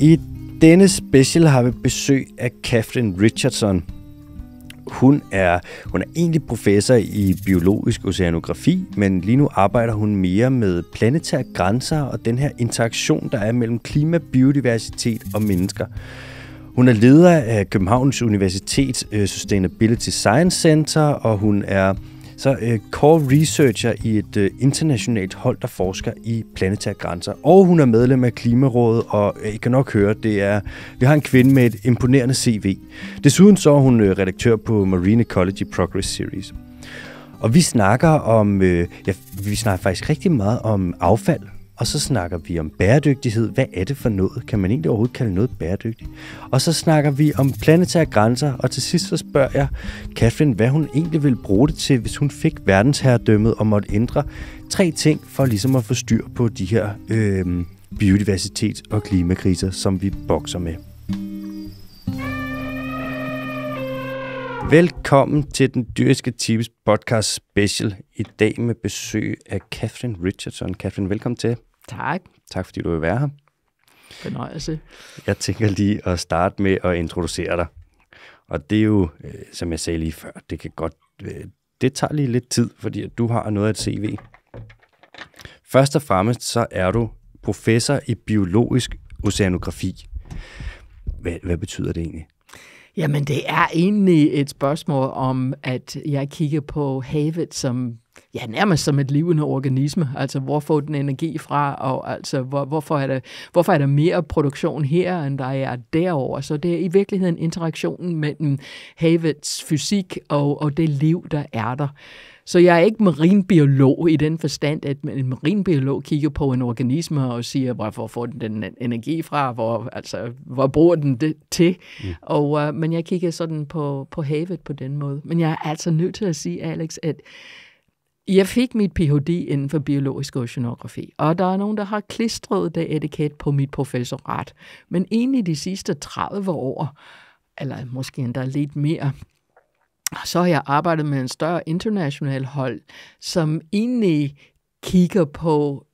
I denne special har vi besøg af Catherine Richardson. Hun er, hun er egentlig professor i biologisk oceanografi, men lige nu arbejder hun mere med planetære grænser og den her interaktion, der er mellem klima, biodiversitet og mennesker. Hun er leder af Københavns Universitets øh, Sustainability Science Center, og hun er så øh, Core Researcher i et øh, internationalt hold, der forsker i planetære grænser. Og hun er medlem af Klimarådet, og øh, I kan nok høre, det er, vi har en kvinde med et imponerende CV. Desuden så er hun øh, redaktør på Marine Ecology Progress Series. Og vi snakker om, øh, ja, vi snakker faktisk rigtig meget om affald, og så snakker vi om bæredygtighed. Hvad er det for noget? Kan man egentlig overhovedet kalde noget bæredygtigt? Og så snakker vi om planetære grænser, og til sidst så spørger jeg Catherine, hvad hun egentlig ville bruge det til, hvis hun fik verdensherredømmet og måtte ændre tre ting for ligesom at få styr på de her øh, biodiversitet og klimakriser, som vi bokser med. Velkommen til den dyriske tips podcast special i dag med besøg af Catherine Richardson. Catherine, velkommen til. Tak. Tak fordi du vil være her. Fornøjelse. Jeg tænker lige at starte med at introducere dig. Og det er jo, øh, som jeg sagde lige før, det kan godt, øh, det tager lige lidt tid, fordi du har noget af et CV. Først og fremmest så er du professor i biologisk oceanografi. Hvad, hvad betyder det egentlig? Jamen, det er egentlig et spørgsmål om, at jeg kigger på havet som ja, nærmest som et levende organisme. Altså, hvor får den energi fra, og altså, hvor, hvorfor, er der, hvorfor er der mere produktion her, end der er derover? Så det er i virkeligheden interaktionen mellem havets fysik og, og det liv, der er der. Så jeg er ikke marinbiolog i den forstand, at en marinbiolog kigger på en organisme og siger, hvorfor får den den energi fra, hvor, altså, hvor bruger den det til? Mm. Og, uh, men jeg kigger sådan på, på havet på den måde. Men jeg er altså nødt til at sige, Alex, at jeg fik mit Ph.D. inden for biologisk oceanografi, og der er nogen, der har klistret det etiket på mit professorat. Men egentlig de sidste 30 år, eller måske endda lidt mere, så har jeg arbejdet med en større international hold, som egentlig kigger på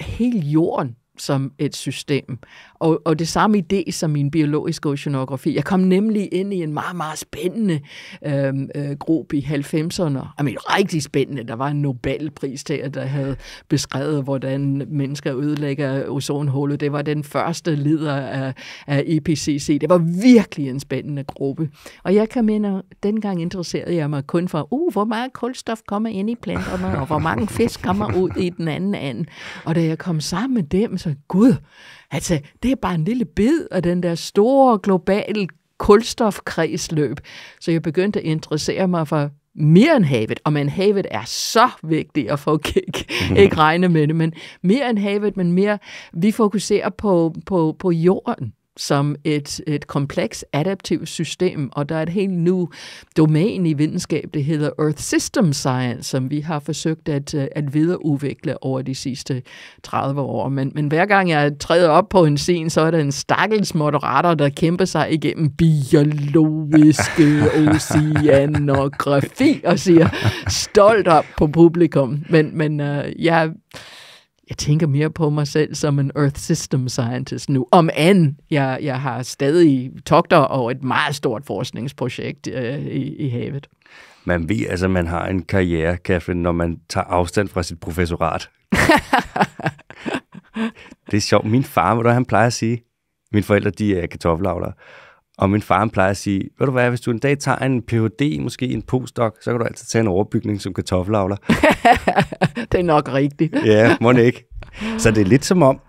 hele jorden som et system. Og, og det samme idé som min biologiske oceanografi. Jeg kom nemlig ind i en meget, meget spændende øhm, øh, gruppe i 90'erne. I mean, rigtig spændende. Der var en Nobelpris der, der havde beskrevet, hvordan mennesker ødelægger ozonhullet. Det var den første leder af, af IPCC. E det var virkelig en spændende gruppe. Og jeg kan minde, dengang interesserede jeg mig kun for, uh, hvor meget kulstof kommer ind i planterne, og hvor mange fisk kommer ud i den anden anden. Og da jeg kom sammen med dem, så, altså, gud, altså, det er bare en lille bid af den der store globale kulstofkredsløb. Så jeg begyndte at interessere mig for mere end havet, og men havet er så vigtigt at få kig, mhm. ikke regne med det, men mere end havet, men mere, vi fokuserer på, på, på jorden som et, et kompleks adaptivt system, og der er et helt nu domæne i videnskab, det hedder Earth System Science, som vi har forsøgt at, øh, at videreudvikle over de sidste 30 år. Men, men hver gang jeg træder op på en scene, så er der en stakkels moderator, der kæmper sig igennem biologiske oceanografi og siger stolt op på publikum. Men, men øh, jeg... Ja, jeg tænker mere på mig selv som en Earth System Scientist nu. Om end jeg, jeg har stadig togter og et meget stort forskningsprojekt øh, i, i havet. Man ved, altså man har en karriere, Catherine, når man tager afstand fra sit professorat. det er sjovt. Min far, hvor han plejer at sige, mine forældre, de er kartoffelavlere. Og min far plejer at sige, ved du hvad, hvis du en dag tager en Ph.D., måske en postdoc, så kan du altid tage en overbygning som kartoffelavler. det er nok rigtigt. ja, må ikke. Så det er lidt som om,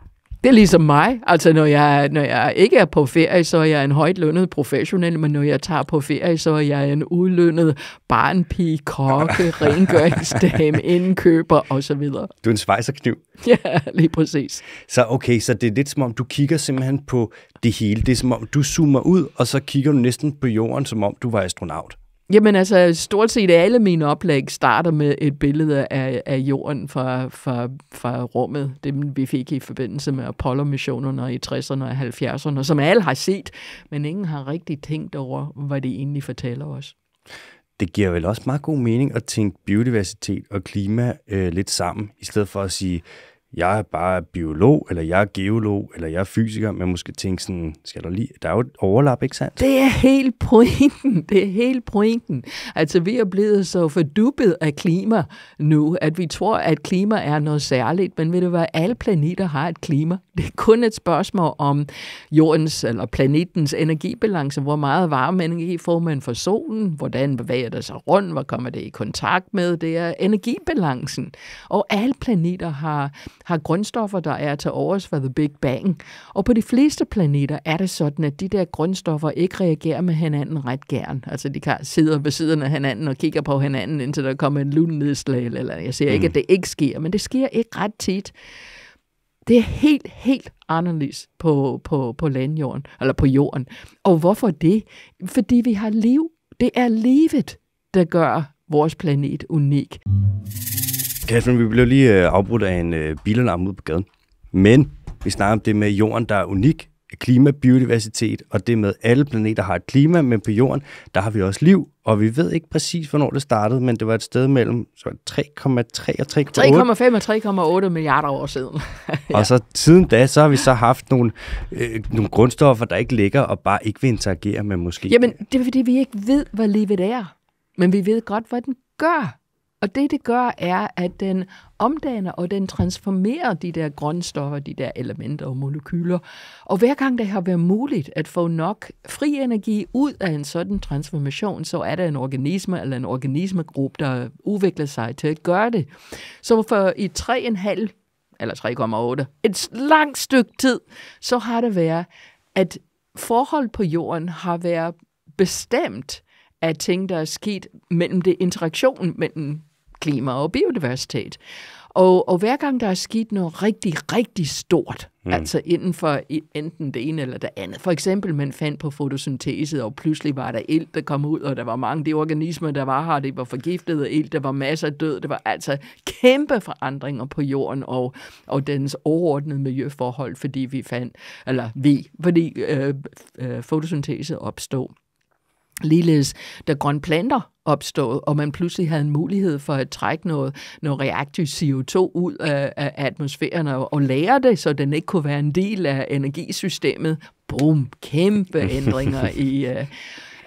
det er ligesom mig. Altså, når jeg, når jeg ikke er på ferie, så er jeg en højt lønnet professionel, men når jeg tager på ferie, så er jeg en udlønnet barnpige, kokke, rengøringsdame, indkøber osv. Du er en svejserkniv. Ja, lige præcis. Så okay, så det er lidt som om, du kigger simpelthen på det hele. Det er som om, du zoomer ud, og så kigger du næsten på jorden, som om du var astronaut. Jamen altså, stort set alle mine oplæg starter med et billede af, af jorden fra, fra, fra rummet, det vi fik i forbindelse med Apollo-missionerne i 60'erne og 70'erne, som alle har set, men ingen har rigtig tænkt over, hvad det egentlig fortæller os. Det giver vel også meget god mening at tænke biodiversitet og klima øh, lidt sammen, i stedet for at sige, jeg er bare biolog, eller jeg er geolog, eller jeg er fysiker, men måske tænke sådan, skal der lige, der er jo et overlap, ikke sandt? Det er helt pointen, det er helt pointen. Altså vi er blevet så fordubbet af klima nu, at vi tror, at klima er noget særligt, men ved du hvad, alle planeter har et klima. Det er kun et spørgsmål om jordens eller planetens energibalance, hvor meget varme energi får man fra solen, hvordan bevæger det sig rundt, hvor kommer det i kontakt med, det er energibalancen. Og alle planeter har har grundstoffer, der er til overs for The Big Bang. Og på de fleste planeter er det sådan, at de der grundstoffer ikke reagerer med hinanden ret gern. Altså de kan sidde ved siden af hinanden og kigger på hinanden, indtil der kommer en lunnedslag. Eller, jeg siger mm. ikke, at det ikke sker, men det sker ikke ret tit. Det er helt, helt anderledes på, på, på landjorden, eller på jorden. Og hvorfor det? Fordi vi har liv. Det er livet, der gør vores planet unik. Kasper, vi blev lige øh, afbrudt af en øh, bilalarm ude på gaden. Men vi snakker om det med jorden, der er unik, klima, biodiversitet, og det med, alle planeter har et klima, men på jorden, der har vi også liv, og vi ved ikke præcis, hvornår det startede, men det var et sted mellem 3,3 og 3,8. 3,5 og 3,8 milliarder år siden. ja. Og så siden da, så har vi så haft nogle, øh, nogle grundstoffer, der ikke ligger og bare ikke vil interagere med måske. Jamen, det er fordi, vi ikke ved, hvad livet er, men vi ved godt, hvad den gør. Og det, det gør, er, at den omdanner og den transformerer de der grønstoffer, de der elementer og molekyler. Og hver gang det har været muligt at få nok fri energi ud af en sådan transformation, så er der en organisme eller en organismegruppe, der udvikler sig til at gøre det. Så for i 3,5 eller 3,8, et langt stykke tid, så har det været, at forhold på jorden har været bestemt af ting, der er sket mellem det interaktion mellem klima og biodiversitet. Og, og hver gang der er sket noget rigtig, rigtig stort, mm. altså inden for enten det ene eller det andet. For eksempel, man fandt på fotosyntese, og pludselig var der ild, der kom ud, og der var mange af de organismer, der var her, det var forgiftet af ild, der var masser af død, det var altså kæmpe forandringer på jorden og, og dens overordnede miljøforhold, fordi vi fandt, eller vi, fordi øh, øh, fotosyntese opstod. Ligeledes, da grønne planter opstået, og man pludselig havde en mulighed for at trække noget, noget reaktiv CO2 ud af, af atmosfæren og, og lære det, så den ikke kunne være en del af energisystemet. Bum, kæmpe ændringer i... Uh,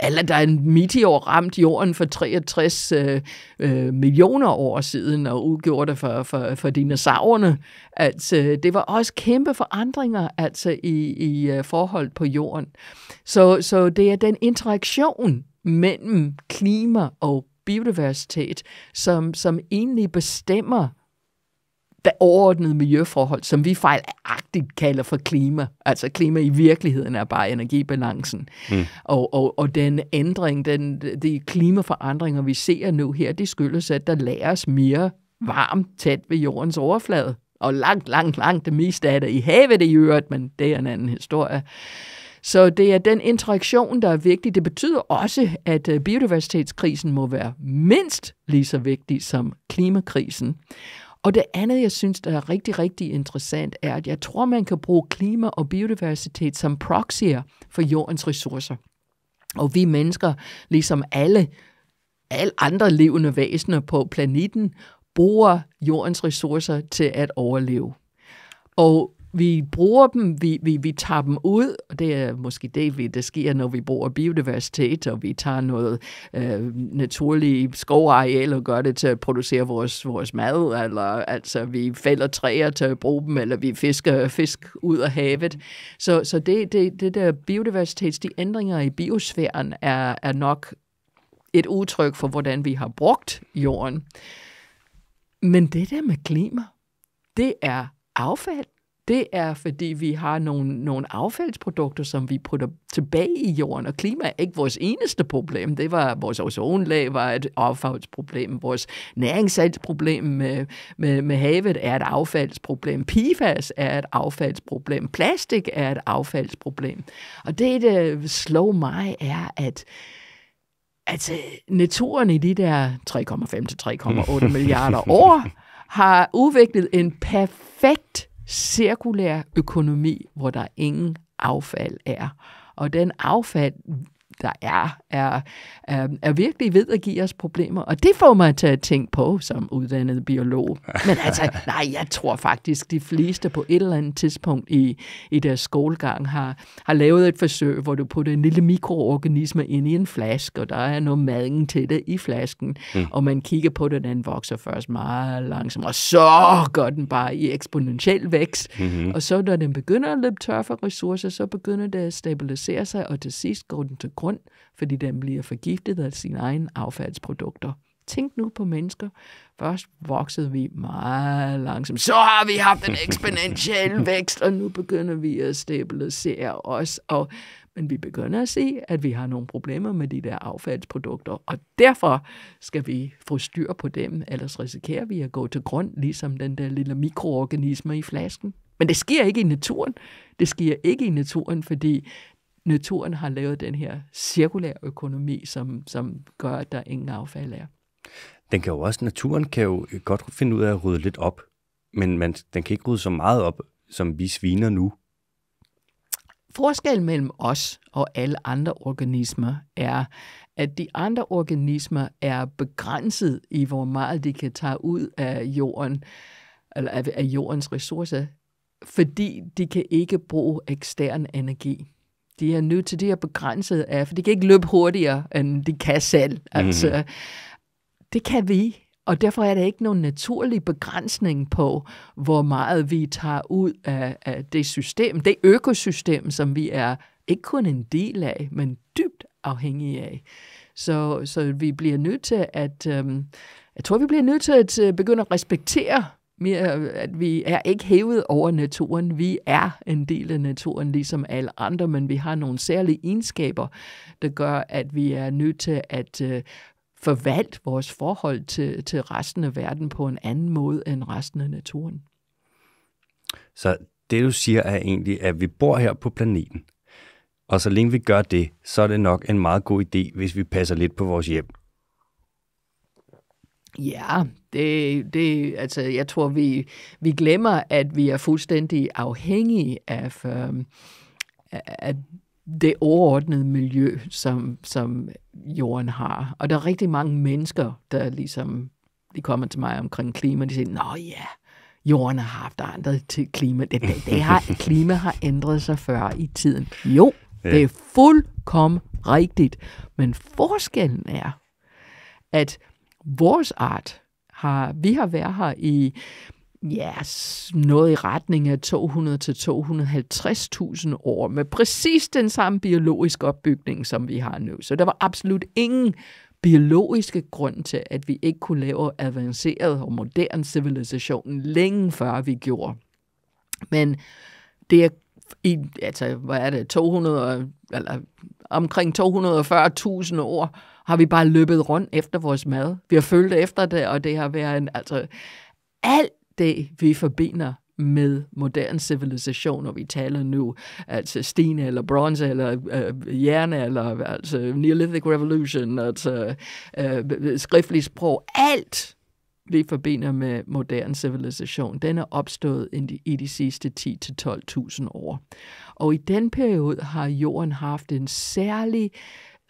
eller der er en meteor ramt jorden for 63 øh, øh, millioner år siden og udgjorde det for, for, for dinosaurerne. Altså, det var også kæmpe forandringer altså, i, i øh, forhold på jorden. Så, så det er den interaktion mellem klima og biodiversitet, som, som egentlig bestemmer der overordnede miljøforhold, som vi fejlagtigt kalder for klima. Altså klima i virkeligheden er bare energibalancen. Mm. Og, og, og den ændring, den, de klimaforandringer, vi ser nu her, det skyldes, at der læres mere varmt tæt ved jordens overflade. Og langt, langt, langt det meste af det i havet i øvrigt, men det er en anden historie. Så det er den interaktion, der er vigtig. Det betyder også, at øh, biodiversitetskrisen må være mindst lige så vigtig som klimakrisen. Og det andet, jeg synes, der er rigtig, rigtig interessant, er, at jeg tror, man kan bruge klima og biodiversitet som proxyer for jordens ressourcer. Og vi mennesker, ligesom alle, alle andre levende væsener på planeten, bruger jordens ressourcer til at overleve. Og vi bruger dem, vi, vi, vi tager dem ud, og det er måske det, vi, der sker, når vi bruger biodiversitet, og vi tager noget øh, naturligt skovareal og gør det til at producere vores, vores mad, eller altså vi fælder træer til at bruge dem, eller vi fisker fisk ud af havet. Så, så det, det, det der biodiversitets, de ændringer i biosfæren er, er nok et udtryk for, hvordan vi har brugt jorden. Men det der med klima, det er affald det er, fordi vi har nogle, nogle affaldsprodukter, som vi putter tilbage i jorden, og klima er ikke vores eneste problem. Det var, vores ozonlag var et affaldsproblem, vores næringssaltsproblem med, med, med havet er et affaldsproblem, PFAS er et affaldsproblem, plastik er et affaldsproblem. Og det, der slår mig, er, at altså, naturen i de der 3,5 til 3,8 milliarder år har udviklet en perfekt cirkulær økonomi, hvor der ingen affald er. Og den affald der er, er, er, er virkelig ved at give os problemer. Og det får mig til at tænke på som uddannet biolog. Men altså, nej, jeg tror faktisk, de fleste på et eller andet tidspunkt i, i deres skolegang har, har lavet et forsøg, hvor du putter en lille mikroorganisme ind i en flaske, og der er noget maden til det i flasken, mm. og man kigger på den, den vokser først meget langsomt, og så går den bare i eksponentiel vækst. Mm-hmm. Og så når den begynder at løbe tør for ressourcer, så begynder det at stabilisere sig, og til sidst går den til grund grund, fordi den bliver forgiftet af sine egne affaldsprodukter. Tænk nu på mennesker. Først voksede vi meget langsomt. Så har vi haft en eksponentiel vækst, og nu begynder vi at stabilisere os. Og, men vi begynder at se, at vi har nogle problemer med de der affaldsprodukter, og derfor skal vi få styr på dem, ellers risikerer vi at gå til grund, ligesom den der lille mikroorganisme i flasken. Men det sker ikke i naturen. Det sker ikke i naturen, fordi naturen har lavet den her cirkulære økonomi, som, som gør, at der ingen affald er. Den kan jo også, naturen kan jo godt finde ud af at rydde lidt op, men man, den kan ikke rydde så meget op, som vi sviner nu. Forskellen mellem os og alle andre organismer er, at de andre organismer er begrænset i, hvor meget de kan tage ud af jorden, eller af, af jordens ressourcer, fordi de kan ikke bruge ekstern energi de er nødt til det at begrænse af, for de kan ikke løbe hurtigere, end de kan selv. Mhm. Altså, mm. Det kan vi, og derfor er der ikke nogen naturlig begrænsning på, hvor meget vi tager ud af, af det system, det økosystem, som vi er ikke kun en del af, men dybt afhængige af. Så, så vi bliver nødt til at, øhm, jeg tror, vi bliver nødt til at øh, begynde at respektere mere, at vi er ikke hævet over naturen. Vi er en del af naturen, ligesom alle andre, men vi har nogle særlige egenskaber, der gør, at vi er nødt til at øh, forvalte vores forhold til, til resten af verden på en anden måde end resten af naturen. Så det, du siger, er egentlig, at vi bor her på planeten, og så længe vi gør det, så er det nok en meget god idé, hvis vi passer lidt på vores hjem. Ja, det, det, altså, jeg tror, vi, vi glemmer, at vi er fuldstændig afhængige af, øh, af det overordnede miljø, som, som jorden har. Og der er rigtig mange mennesker, der ligesom, de kommer til mig omkring klima, og de siger, nå ja, jorden har haft andre til klima. Det, det, det har, klima har ændret sig før i tiden. Jo, ja. det er fuldkommen rigtigt. Men forskellen er, at vores art har, vi har været her i ja, yes, noget i retning af 200-250.000 år med præcis den samme biologiske opbygning, som vi har nu. Så der var absolut ingen biologiske grund til, at vi ikke kunne lave avanceret og moderne civilisation længe før vi gjorde. Men det er i, altså, hvad er det, 200, eller omkring 240.000 år har vi bare løbet rundt efter vores mad. Vi har følt efter det, og det har været en... Altså, alt det, vi forbinder med moderne civilisation, når vi taler nu, altså sten eller bronze eller øh, jern eller altså Neolithic Revolution, altså øh, skriftlig sprog, alt vi forbinder med moderne civilisation, den er opstået i de sidste 10-12.000 år. Og i den periode har jorden haft en særlig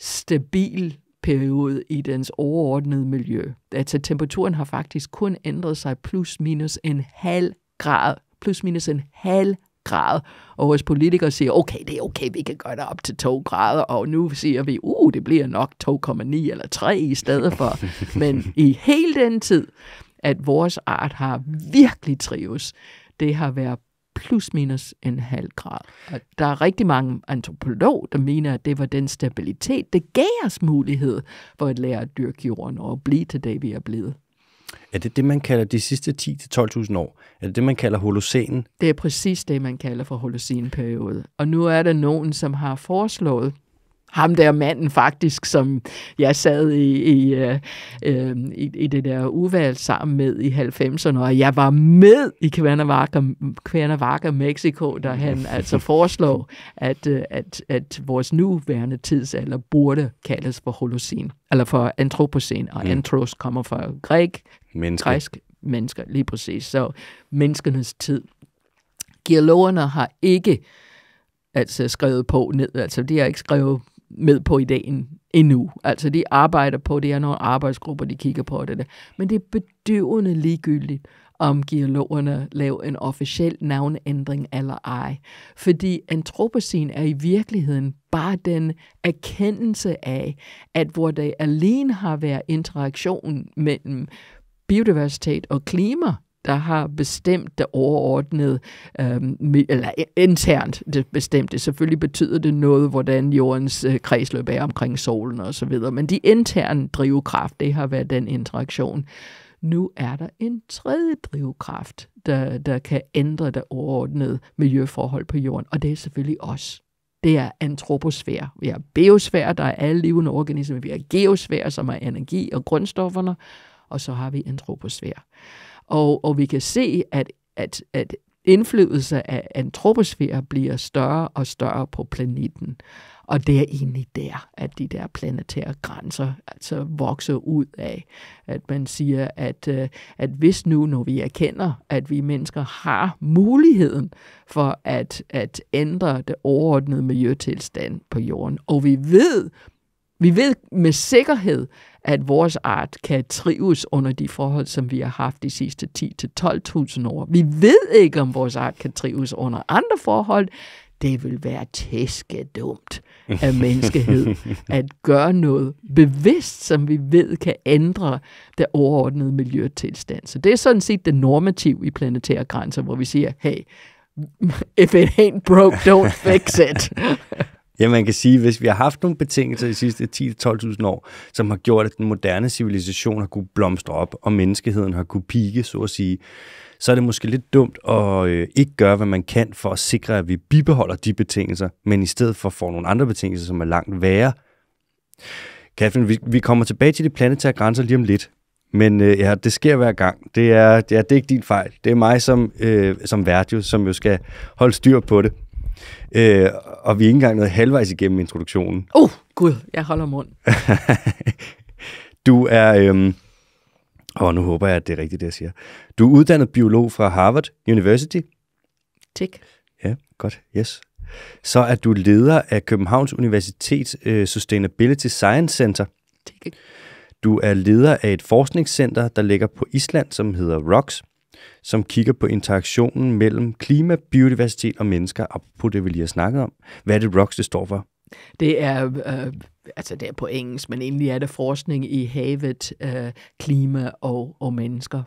stabil periode i dens overordnede miljø. Altså temperaturen har faktisk kun ændret sig plus minus en halv grad. Plus minus en halv grad. Og vores politikere siger, okay, det er okay, vi kan gøre det op til 2 grader, og nu siger vi, uh, det bliver nok 2,9 eller 3 i stedet for. Men i hele den tid, at vores art har virkelig trives, det har været plus minus en halv grad. Og der er rigtig mange antropologer, der mener, at det var den stabilitet, det gav os mulighed for at lære at dyrke jorden og blive til det, vi er blevet. Er det det, man kalder de sidste 10-12.000 år? Er det det, man kalder holocenen? Det er præcis det, man kalder for holocenperiode. Og nu er der nogen, som har foreslået, ham der manden faktisk, som jeg sad i, i, øh, øh i, i det der udvalg sammen med i 90'erne, og jeg var med i Cuernavaca, Cuernavaca Mexico, der han altså foreslog, at, øh, at, at vores nuværende tidsalder burde kaldes for Holocen, eller for antropocen, og mm. antros kommer fra græk, Menneske. græsk, mennesker, lige præcis. Så menneskenes tid. Geologerne har ikke altså skrevet på ned, altså de har ikke skrevet med på dag endnu. Altså, de arbejder på det, er nogle arbejdsgrupper, de kigger på det. Der. Men det er bedøvende ligegyldigt, om geologerne laver en officiel navnændring eller ej. Fordi antropocen er i virkeligheden bare den erkendelse af, at hvor det alene har været interaktion mellem biodiversitet og klima, der har bestemt det overordnet øhm, eller internt det bestemte. Selvfølgelig betyder det noget, hvordan jordens øh, kredsløb er omkring solen og så videre, men de interne drivkraft, det har været den interaktion. Nu er der en tredje drivkraft, der, der kan ændre det overordnede miljøforhold på jorden, og det er selvfølgelig os det er antroposfære. Vi har biosfære, der er alle levende organismer. Vi har geosfære, som er energi og grundstofferne. Og så har vi antroposfære. Og, og vi kan se, at, at, at indflydelse af antroposfære bliver større og større på planeten. Og det er egentlig der, at de der planetære grænser altså vokser ud af. At man siger, at, øh, at hvis nu, når vi erkender, at vi mennesker har muligheden for at, at ændre det overordnede miljøtilstand på jorden, og vi ved, vi ved med sikkerhed, at vores art kan trives under de forhold, som vi har haft de sidste 10-12.000 år. Vi ved ikke, om vores art kan trives under andre forhold. Det vil være tæskedumt af menneskehed at gøre noget bevidst, som vi ved kan ændre det overordnede miljøtilstand. Så det er sådan set det normativ i planetære grænser, hvor vi siger, hey, if it ain't broke, don't fix it. Ja, man kan sige, hvis vi har haft nogle betingelser i de sidste 10-12.000 år, som har gjort, at den moderne civilisation har kunne blomstre op, og menneskeheden har kunne pike, så at sige, så er det måske lidt dumt at øh, ikke gøre, hvad man kan for at sikre, at vi bibeholder de betingelser, men i stedet for får nogle andre betingelser, som er langt værre. Catherine, vi, vi kommer tilbage til de planetære grænser lige om lidt, men øh, ja, det sker hver gang. Det er, det er, det er ikke din fejl. Det er mig som, øh, som Verdius, som jo skal holde styr på det. Øh, og vi er ikke engang nået halvvejs igennem introduktionen. Uh, oh, gud, jeg holder mund. du er... Øhm, og nu håber jeg, at det er rigtigt, det jeg siger. Du er uddannet biolog fra Harvard University. Tik. Ja, godt. Yes. Så er du leder af Københavns Universitets øh, Sustainability Science Center. Tik. Du er leder af et forskningscenter, der ligger på Island, som hedder ROCKS som kigger på interaktionen mellem klima, biodiversitet og mennesker, på det, vi lige har snakket om. Hvad er det, ROCKS det står for? Det er, øh, altså det er på engelsk, men egentlig er det forskning i havet, øh, klima og, og mennesker.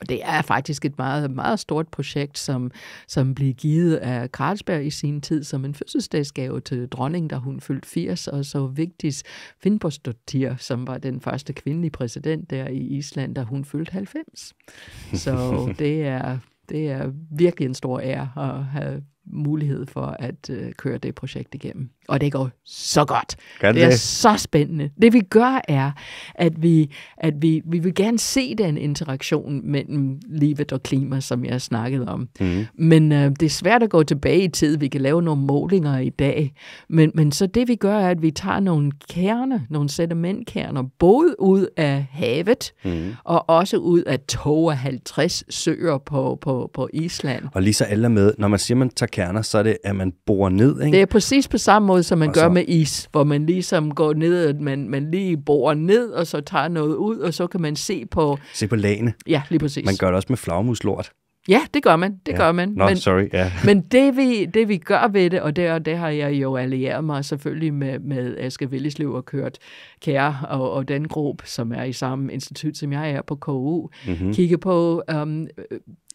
Og det er faktisk et meget, meget stort projekt, som, som blev givet af Carlsberg i sin tid som en fødselsdagsgave til dronningen, da hun fyldte 80, og så vigtigst Finnbostotir, som var den første kvindelige præsident der i Island, da hun fyldte 90. Så det er, det er virkelig en stor ære at have mulighed for at øh, køre det projekt igennem. Og det går så godt. Kan det er det? så spændende. Det vi gør er, at vi, at vi, vi vil gerne se den interaktion mellem livet og klima, som jeg har snakket om. Mm. Men øh, det er svært at gå tilbage i tid. Vi kan lave nogle målinger i dag. Men, men så det vi gør er, at vi tager nogle kerner, nogle sedimentkerner, både ud af havet mm. og også ud af 52 søer på, på, på Island. Og lige så alle med, når man siger, man tager kerner, så er det, at man borer ned. Ikke? Det er præcis på samme måde, som man og gør så... med is, hvor man ligesom går ned, at man, man lige borer ned, og så tager noget ud, og så kan man se på... Se på lagene. Ja, lige præcis. Man gør det også med flagmuslort. Ja, det gør man. Det ja. gør man. Nå, men, sorry. Ja. men det, vi, det vi gør ved det, og det, og det har jeg jo allieret mig selvfølgelig med, med Aske Villeslev og Kørt Kær og, og den gruppe, som er i samme institut, som jeg er på KU, mm-hmm. kigge på um,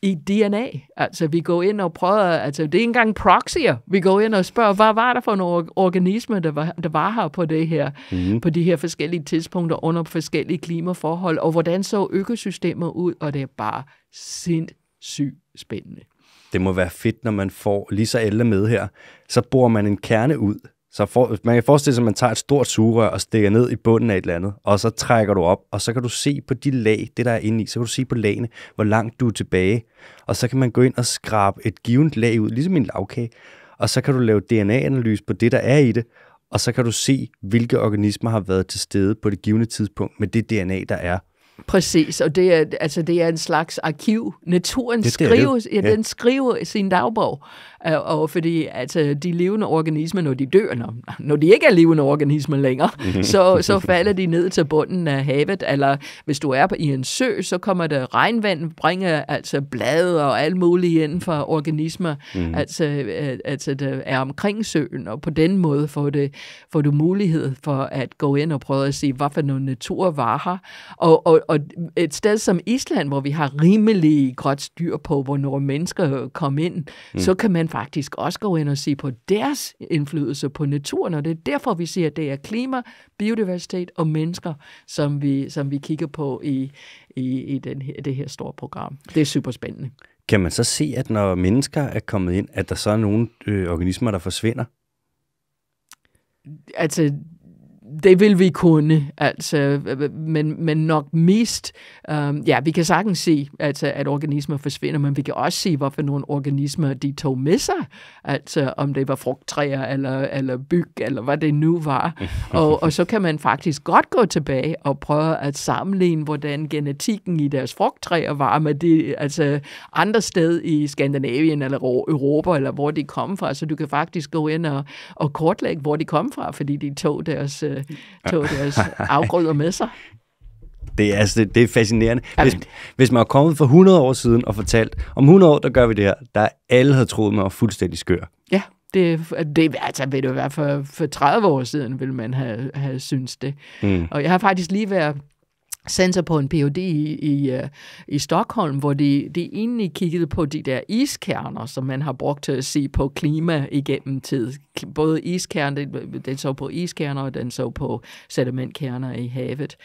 i DNA. Altså, vi går ind og prøver, altså, det er engang proxyer. Vi går ind og spørger, hvad var der for nogle organismer, der var, der var her på det her, mm-hmm. på de her forskellige tidspunkter under forskellige klimaforhold, og hvordan så økosystemer ud, og det er bare sindssygt sygt spændende. Det må være fedt, når man får lige så alle med her. Så borer man en kerne ud. Så for, man kan forestille sig, at man tager et stort sugerør og stikker ned i bunden af et eller andet, og så trækker du op, og så kan du se på de lag, det der er inde i, så kan du se på lagene, hvor langt du er tilbage. Og så kan man gå ind og skrabe et givet lag ud, ligesom en lavkage, og så kan du lave DNA-analyse på det, der er i det, og så kan du se, hvilke organismer har været til stede på det givende tidspunkt med det DNA, der er Præcis, og det er, altså, det er en slags arkiv. Naturen det, det skriver, ja, den skriver sin dagbog. Øh, og fordi at altså, de levende organismer, når de dør, når, når de ikke er levende organismer længere, så, så falder de ned til bunden af havet, eller hvis du er i en sø, så kommer der regnvand, bringer altså blade og alt muligt ind for organismer, mm. altså, øh, altså der er omkring søen, og på den måde får, det, får du mulighed for at gå ind og prøve at se, hvad for noget natur var her. Og, og, og et sted som Island, hvor vi har rimelig godt styr på, hvornår mennesker kom ind, mm. så kan man faktisk også gå ind og se på deres indflydelse på naturen, og det er derfor, vi siger, at det er klima, biodiversitet og mennesker, som vi, som vi kigger på i, i, i den her, det her store program. Det er super spændende. Kan man så se, at når mennesker er kommet ind, at der så er nogle øh, organismer, der forsvinder? Altså, det vil vi kunne, altså, men, men nok mest, um, ja, vi kan sagtens se, altså, at organismer forsvinder, men vi kan også se, hvorfor nogle organismer de tog med sig, altså om det var frugttræer eller, eller byg, eller hvad det nu var. og, og så kan man faktisk godt gå tilbage og prøve at sammenligne, hvordan genetikken i deres frugttræer var med det, altså andre steder i Skandinavien eller Europa, eller hvor de kom fra, så du kan faktisk gå ind og, og kortlægge, hvor de kom fra, fordi de tog deres øh, øh, tog deres afgrøder med sig. Det er, altså, det, er fascinerende. Hvis, hvis man har kommet for 100 år siden og fortalt, om 100 år, der gør vi det her, der alle havde troet, mig fuldstændig skør. Ja, det, det altså, ved du hvad, for, for 30 år siden ville man have, have syntes det. Mm. Og jeg har faktisk lige været sig på en PhD i, i, øh, i Stockholm, hvor de, de egentlig kiggede på de der iskerner, som man har brugt til at se på klima igennem tid. Både iskerner, den så på iskerner, og den så på sedimentkerner i havet.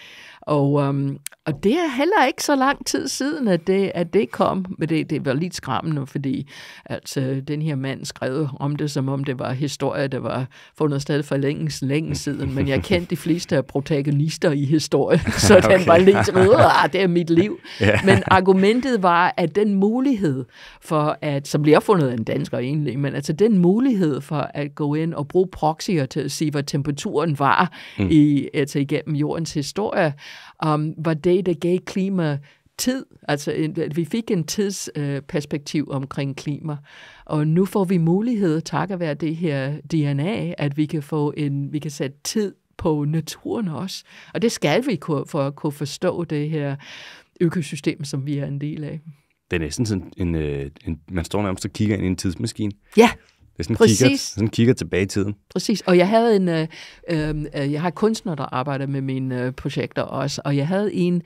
Og, øhm, og det er heller ikke så lang tid siden, at det, at det kom. Men det, det var lidt skræmmende, fordi altså, den her mand skrev om det, som om det var historie, der var fundet sted for længe, længe siden. Men jeg kendte de fleste af protagonister i historien, så den var lidt rød, det er mit liv. Yeah. Men argumentet var, at den mulighed for at, som bliver fundet af en dansker egentlig, men altså den mulighed for at gå ind og bruge proxyer til at sige, hvad temperaturen var mm. i, altså igennem jordens historie, um, var det, der gav klima tid. Altså, at vi fik en tidsperspektiv øh, omkring klima. Og nu får vi mulighed, takket være det her DNA, at vi kan, få en, vi kan sætte tid på naturen også. Og det skal vi kunne, for at kunne forstå det her økosystem, som vi er en del af. Det er næsten sådan en, en, øh, en man står nærmest og kigger ind i en tidsmaskine. Ja, det er sådan, Præcis. kigger, sådan kigger tilbage i tiden. Præcis, og jeg havde en, øh, øhm, øh, jeg har kunstnere, der arbejder med mine øh, projekter også, og jeg havde en,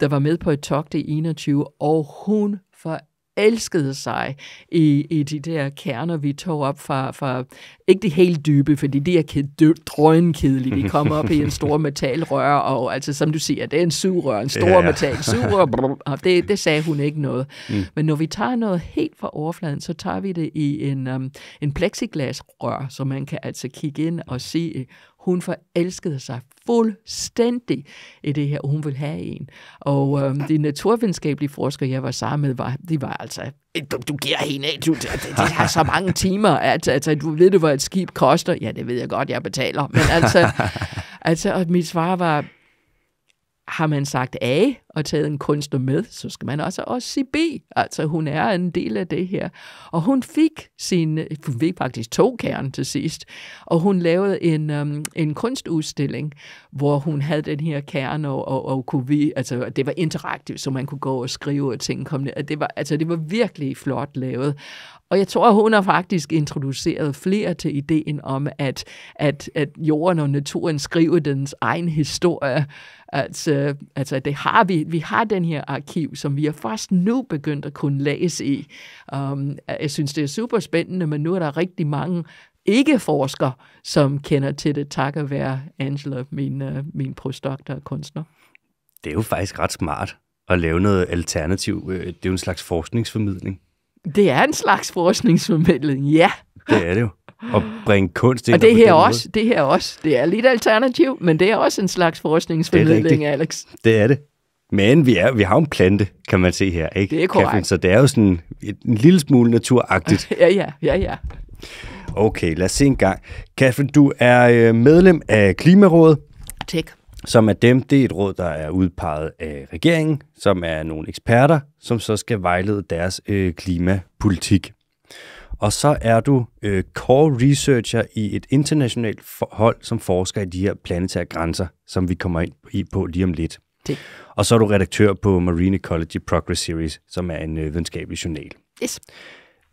der var med på et talk det 21, og hun for elskede sig i, i de der kerner, vi tog op fra, fra ikke det helt dybe, fordi det er drønkedelige. De Vi kommer op i en stor metalrør, og altså, som du siger, det er en sugerør, en stor yeah. metal sugerør, brrr, og det, det sagde hun ikke noget. Mm. Men når vi tager noget helt fra overfladen, så tager vi det i en, um, en plexiglasrør, så man kan altså kigge ind og se, hun forelskede sig fuldstændig i det her, hun ville have en. Og øhm, de naturvidenskabelige forskere, jeg var sammen med, var, de var altså du, du giver hende, du, det, det har så mange timer, at, altså, du ved du, hvad et skib koster? Ja, det ved jeg godt, jeg betaler. Men altså, altså og mit svar var, har man sagt A, og taget en kunstner med, så skal man også altså også sige B. Altså hun er en del af det her. Og hun fik sin, hun fik faktisk to kern til sidst, og hun lavede en, um, en kunstudstilling, hvor hun havde den her kerne, og, og, og kunne vi, altså det var interaktivt, så man kunne gå og skrive, og ting kom ned. Det var, altså det var virkelig flot lavet. Og jeg tror, hun har faktisk introduceret flere til ideen om, at, at, at jorden og naturen skriver dens egen historie. Altså, altså det har vi vi, har den her arkiv, som vi er først nu begyndt at kunne læse i. Um, jeg synes, det er super spændende, men nu er der rigtig mange ikke-forskere, som kender til det, takket være Angela, min, uh, min postdoktor og kunstner. Det er jo faktisk ret smart at lave noget alternativ. Øh, det er jo en slags forskningsformidling. Det er en slags forskningsformidling, ja. Det er det jo. At bringe kunst ind. Og det her, også, måde. det her også. Det er lidt alternativ, men det er også en slags forskningsformidling, det Alex. Det er det. Men vi, er, vi har jo en plante, kan man se her, ikke? Det er korrekt. Kaffen, så det er jo sådan en lille smule naturagtigt. ja, ja, ja, ja. Okay, lad os se en gang. Katrin, du er øh, medlem af Klimarådet. Tak. Som er dem, det er et råd, der er udpeget af regeringen, som er nogle eksperter, som så skal vejlede deres øh, klimapolitik. Og så er du øh, core researcher i et internationalt hold, som forsker i de her planetære grænser, som vi kommer ind på lige om lidt. Det. Og så er du redaktør på Marine Ecology Progress Series, som er en øh, videnskabelig journal. Yes.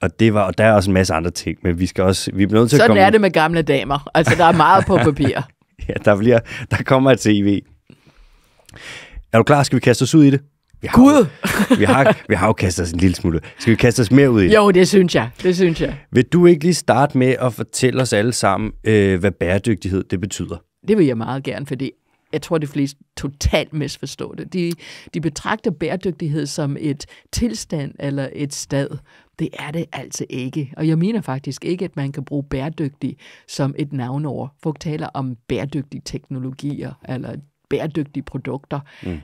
Og, det var, og der er også en masse andre ting, men vi skal også... Vi nødt til Sådan at komme... er det med gamle damer. Altså, der er meget på papir. ja, der, bliver, der kommer et CV. Er du klar? Skal vi kaste os ud i det? Vi har, Gud! vi, har, vi har jo kastet os en lille smule. Skal vi kaste os mere ud i det? Jo, det synes jeg. Det synes jeg. Vil du ikke lige starte med at fortælle os alle sammen, øh, hvad bæredygtighed det betyder? Det vil jeg meget gerne, fordi jeg tror, de fleste totalt misforstår det. De, de betragter bæredygtighed som et tilstand eller et stad. Det er det altså ikke. Og jeg mener faktisk ikke, at man kan bruge bæredygtig som et navnord. Folk taler om bæredygtige teknologier eller bæredygtige produkter. Mm.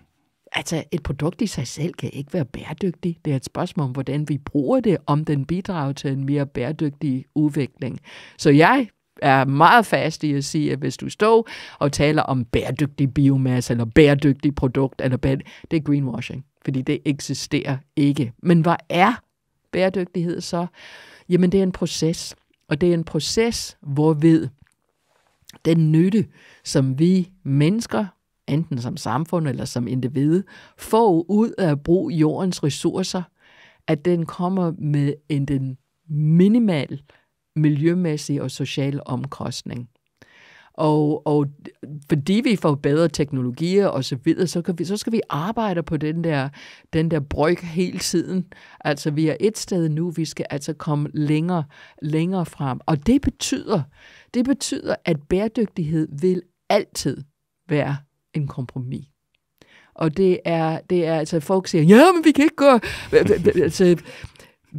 Altså, et produkt i sig selv kan ikke være bæredygtigt. Det er et spørgsmål om, hvordan vi bruger det, om den bidrager til en mere bæredygtig udvikling. Så jeg er meget fast i at sige, at hvis du står og taler om bæredygtig biomasse, eller bæredygtig produkt, eller bære, det er greenwashing, fordi det eksisterer ikke. Men hvad er bæredygtighed så? Jamen, det er en proces. Og det er en proces, hvorved den nytte, som vi mennesker, enten som samfund eller som individ, får ud af at bruge jordens ressourcer, at den kommer med en den minimal miljømæssig og social omkostning. Og, og fordi vi får bedre teknologier og så videre, så, kan vi, så skal vi arbejde på den der, den der bryg hele tiden. Altså vi er et sted nu, vi skal altså komme længere, længere frem. Og det betyder, det betyder, at bæredygtighed vil altid være en kompromis. Og det er, det er altså, folk siger, ja, men vi kan ikke gå, altså,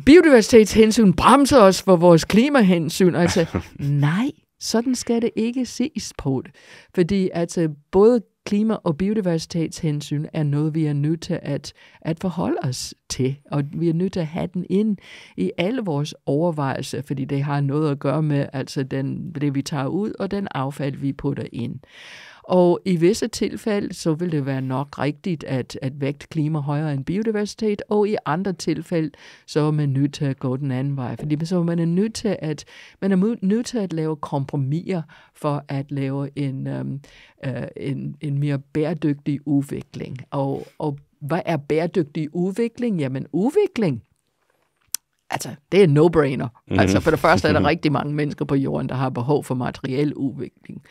biodiversitetshensyn bremser os for vores klimahensyn. Altså, nej, sådan skal det ikke ses på det. Fordi altså, både klima- og biodiversitetshensyn er noget, vi er nødt til at, at forholde os til, og vi er nødt til at have den ind i alle vores overvejelser, fordi det har noget at gøre med altså den, det, vi tager ud, og den affald, vi putter ind. Og i visse tilfælde, så vil det være nok rigtigt at, at vægt klima højere end biodiversitet, og i andre tilfælde, så er man nødt til at gå den anden vej. Fordi så man er nødt til at, man er nødt til at lave kompromiser for at lave en, øhm, øh, en, en mere bæredygtig udvikling. Og, og hvad er bæredygtig udvikling? Jamen udvikling altså, det er no-brainer. Mm-hmm. Altså, for det første er der rigtig mange mennesker på jorden, der har behov for materiel udvikling.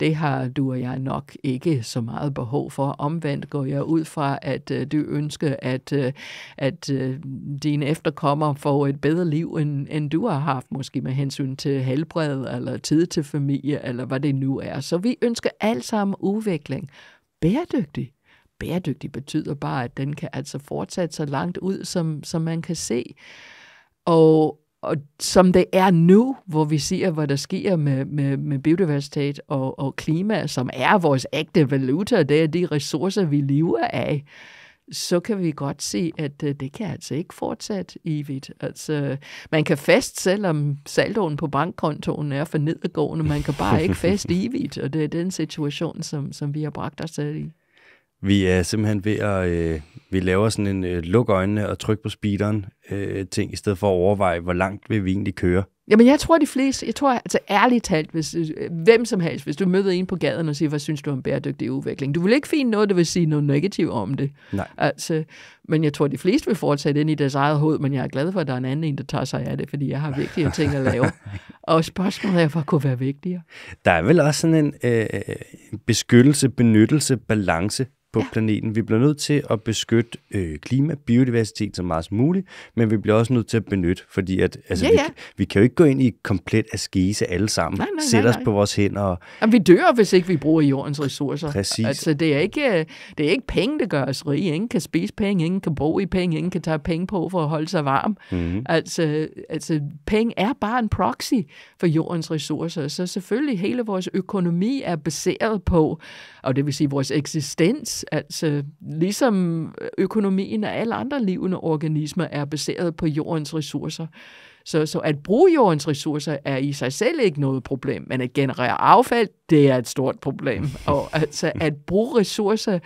Det har du og jeg nok ikke så meget behov for. Omvendt går jeg ud fra, at øh, du ønsker, at, øh, at øh, dine efterkommere får et bedre liv, end, end du har haft, måske med hensyn til helbred, eller tid til familie, eller hvad det nu er. Så vi ønsker alt sammen udvikling. Bæredygtig bæredygtig betyder bare, at den kan altså fortsætte så langt ud, som, som man kan se. Og, og som det er nu, hvor vi ser, hvad der sker med, med, med biodiversitet og, og klima, som er vores ægte valuta, det er de ressourcer, vi lever af, så kan vi godt se, at øh, det kan altså ikke fortsætte evigt. Altså, man kan fast, selvom saldoen på bankkontoen er for nedadgående, man kan bare ikke fast evigt, og det er den situation, som, som vi har bragt os selv i. Vi er simpelthen ved at, øh, vi laver sådan en øh, luk øjnene og tryk på speederen øh, ting, i stedet for at overveje, hvor langt vil vi egentlig køre. Jamen jeg tror de fleste, jeg tror altså ærligt talt, hvis, øh, hvem som helst, hvis du møder en på gaden og siger, hvad synes du om bæredygtig udvikling? Du vil ikke finde noget, der vil sige noget negativt om det. Nej. Altså, men jeg tror de fleste vil fortsætte ind i deres eget hoved, men jeg er glad for, at der er en anden en, der tager sig af det, fordi jeg har vigtigere ting at lave. og spørgsmålet er, hvad kunne være vigtigere? Der er vel også sådan en øh, øh beskyttelse, benyttelse, balance på ja. planeten. Vi bliver nødt til at beskytte øh, klima, biodiversitet så meget som muligt, men vi bliver også nødt til at benytte, fordi at, altså, ja, ja. Vi, vi kan jo ikke gå ind i komplet askese alle sammen, nej, nej, sætte nej, nej. os på vores hænder. Og... Jamen, vi dør, hvis ikke vi bruger jordens ressourcer. Præcis. Altså, det er ikke, øh, det er ikke penge, der gør os rige. Ingen kan spise penge, ingen kan bo i penge, ingen kan tage penge på for at holde sig varm. Mm-hmm. Altså, altså, penge er bare en proxy for jordens ressourcer, så selvfølgelig hele vores økonomi er baseret på, og det vil sige vores eksistens Altså, ligesom økonomien af alle andre levende organismer er baseret på jordens ressourcer. Så, så at bruge jordens ressourcer er i sig selv ikke noget problem, men at generere affald, det er et stort problem. Og altså at bruge ressourcer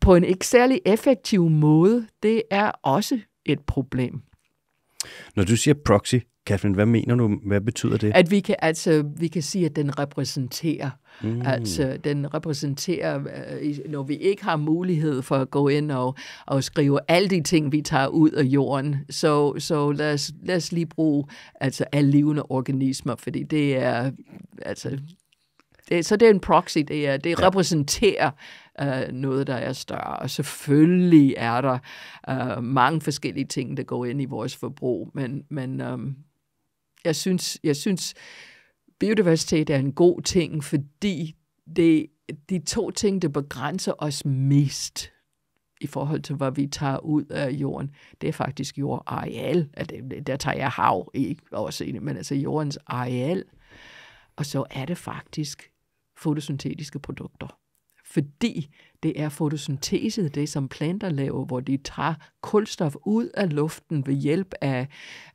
på en ikke særlig effektiv måde, det er også et problem. Når du siger proxy, Catherine, hvad mener du? Hvad betyder det? At vi kan, altså, vi kan sige, at den repræsenterer. Mm. Altså, den repræsenterer, øh, når vi ikke har mulighed for at gå ind og, og skrive alle de ting, vi tager ud af jorden, så, så lad, os, lad os lige bruge altså, alle levende organismer, fordi det er, altså, det, så det er en proxy, det, er, det ja. repræsenterer uh, noget, der er større. Og selvfølgelig er der uh, mange forskellige ting, der går ind i vores forbrug, men, men um, jeg synes, jeg synes biodiversitet er en god ting, fordi det de to ting, der begrænser os mest i forhold til, hvad vi tager ud af jorden, det er faktisk jordareal. Altså, der tager jeg hav, ikke også, men altså jordens areal. Og så er det faktisk fotosyntetiske produkter fordi det er fotosyntese, det som planter laver, hvor de tager kulstof ud af luften ved hjælp af,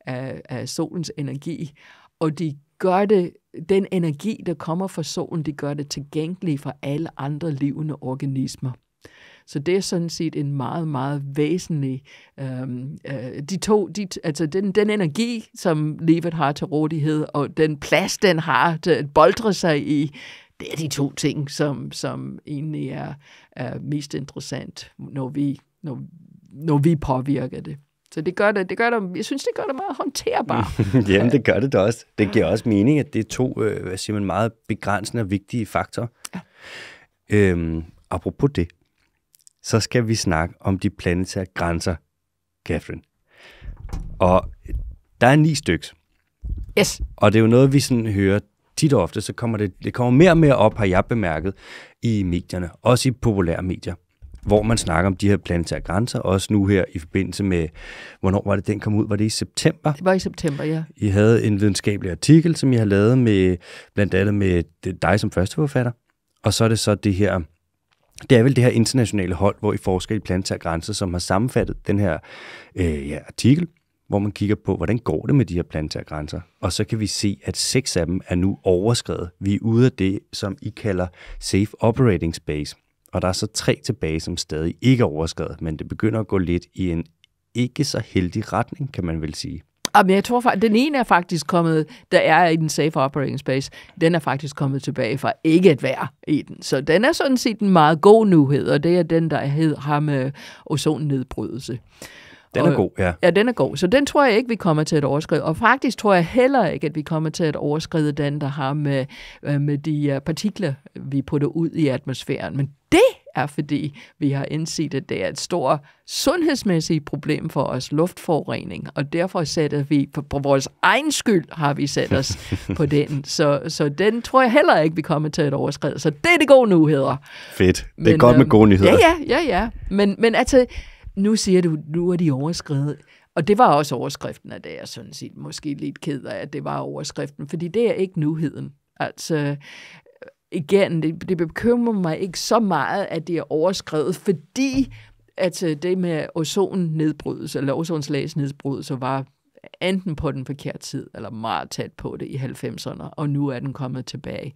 af, af solens energi, og de gør det, den energi, der kommer fra solen, de gør det tilgængelig for alle andre levende organismer. Så det er sådan set en meget, meget væsentlig... Øhm, øh, de to, de, altså den, den energi, som livet har til rådighed, og den plads, den har til at boldre sig i, det er de to ting, som, som egentlig er, er mest interessant, når vi, når, når vi påvirker det. Så det gør det, det gør det, jeg synes, det gør det meget håndterbart. Jamen, det gør det da også. Det giver også mening, at det er to øh, hvad siger man, meget begrænsende og vigtige faktorer. Ja. Øhm, apropos det, så skal vi snakke om de planetære grænser, Catherine. Og der er ni styks. Yes. Og det er jo noget, vi sådan hører, tit og ofte, så kommer det, det kommer mere og mere op, har jeg bemærket, i medierne, også i populære medier hvor man snakker om de her planetære grænser, også nu her i forbindelse med, hvornår var det, den kom ud? Var det i september? Det var i september, ja. I havde en videnskabelig artikel, som I har lavet med, blandt andet med dig som førsteforfatter, og så er det så det her, det er vel det her internationale hold, hvor I forsker i planetære grænser, som har sammenfattet den her øh, ja, artikel, hvor man kigger på, hvordan går det med de her planetærgrænser. Og så kan vi se, at seks af dem er nu overskrevet. Vi er ude af det, som I kalder Safe Operating Space. Og der er så tre tilbage, som stadig ikke er overskrevet, men det begynder at gå lidt i en ikke så heldig retning, kan man vel sige. Jamen, ah, jeg tror faktisk, den ene er faktisk kommet, der er i den safe operating space, den er faktisk kommet tilbage fra ikke at være i den. Så den er sådan set en meget god nyhed, og det er den, der hed, ham med øh, ozonnedbrydelse. Den er og, god, ja. Ja, den er god. Så den tror jeg ikke, vi kommer til at overskride. Og faktisk tror jeg heller ikke, at vi kommer til at overskride den, der har med, øh, med de øh, partikler, vi putter ud i atmosfæren. Men det er fordi, vi har indset, at det er et stort sundhedsmæssigt problem for os, luftforurening, og derfor sætter vi, på, på vores egen skyld har vi sat os på den, så, så den tror jeg heller ikke, vi kommer til at overskride, så det er det gode nyheder. Fedt, det er men, godt med øhm, gode nyheder. Ja, ja, ja, ja. Men, men altså, nu siger du, nu er de overskrevet. Og det var også overskriften, af det jeg sådan set måske lidt ked af, at det var overskriften, fordi det er ikke nuheden. Altså, igen, det, det bekymrer mig ikke så meget, at det er overskrevet, fordi at øh, det med ozonnedbrydelse, eller nedbrydelse, var enten på den forkerte tid, eller meget tæt på det i 90'erne, og nu er den kommet tilbage.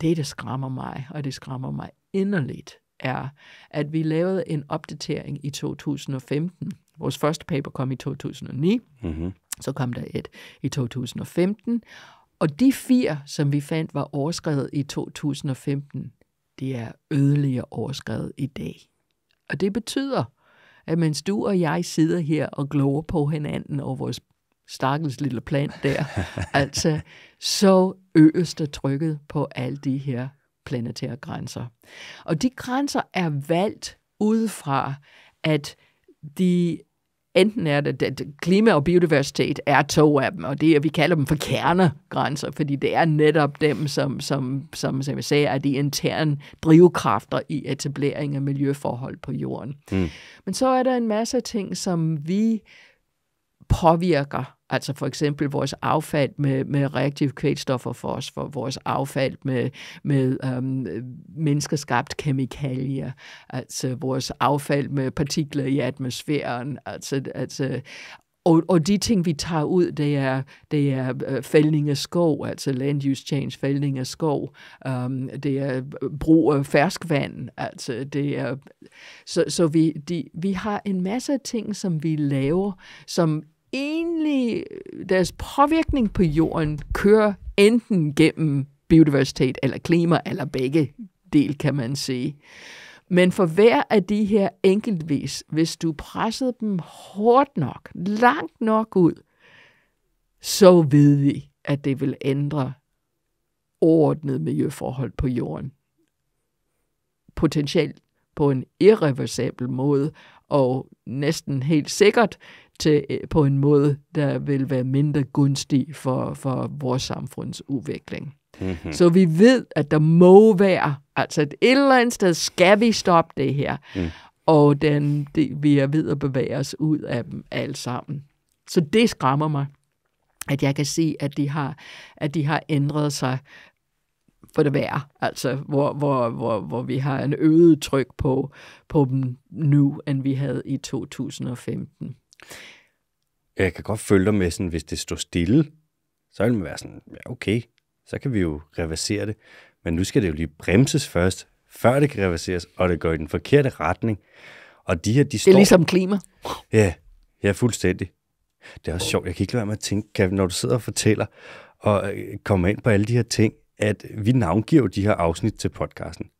Det, der skræmmer mig, og det skræmmer mig inderligt, er, at vi lavede en opdatering i 2015. Vores første paper kom i 2009, mm-hmm. så kom der et i 2015, og de fire, som vi fandt var overskrevet i 2015, de er ødelige overskrevet i dag. Og det betyder, at mens du og jeg sidder her og glover på hinanden over vores stakkels lille plant der, altså, så øges der trykket på alle de her planetære grænser. Og de grænser er valgt ud fra, at de enten er det, at klima og biodiversitet er to af dem, og det, er, vi kalder dem for kernegrænser, fordi det er netop dem, som, som, som, som jeg sagde, er de interne drivkræfter i etablering af miljøforhold på jorden. Mm. Men så er der en masse ting, som vi påvirker altså for eksempel vores affald med, med reaktive for os, for vores affald med, med øhm, menneskeskabt kemikalier, altså vores affald med partikler i atmosfæren, altså, altså, og, og de ting, vi tager ud, det er, det er øh, fældning af skov, altså land use change, fældning af skov, um, det er øh, brug af ferskvand, altså det er... Så, så vi, de, vi har en masse ting, som vi laver, som egentlig, øh, deres påvirkning på jorden kører enten gennem biodiversitet eller klima, eller begge del, kan man sige. Men for hver af de her enkeltvis, hvis du pressede dem hårdt nok, langt nok ud, så ved vi, at det vil ændre overordnet miljøforhold på jorden. Potentielt på en irreversibel måde, og næsten helt sikkert til, øh, på en måde, der vil være mindre gunstig for, for vores samfunds udvikling. Mm-hmm. Så vi ved, at der må være, altså et eller andet sted skal vi stoppe det her, mm. og den, det, vi er ved at bevæge os ud af dem alle sammen. Så det skræmmer mig, at jeg kan se, at de har, at de har ændret sig for det værre, altså hvor, hvor, hvor, hvor vi har en øget tryk på, på dem nu, end vi havde i 2015. Jeg kan godt følge dig med, sådan, hvis det står stille, så vil man være sådan, ja okay, så kan vi jo reversere det. Men nu skal det jo lige bremses først, før det kan reverseres, og det går i den forkerte retning. Og de her, de står... Det er ligesom klima. Ja, ja, fuldstændig. Det er også sjovt. Jeg kan ikke lade være med at tænke, kan, når du sidder og fortæller og øh, kommer ind på alle de her ting, at vi navngiver de her afsnit til podcasten.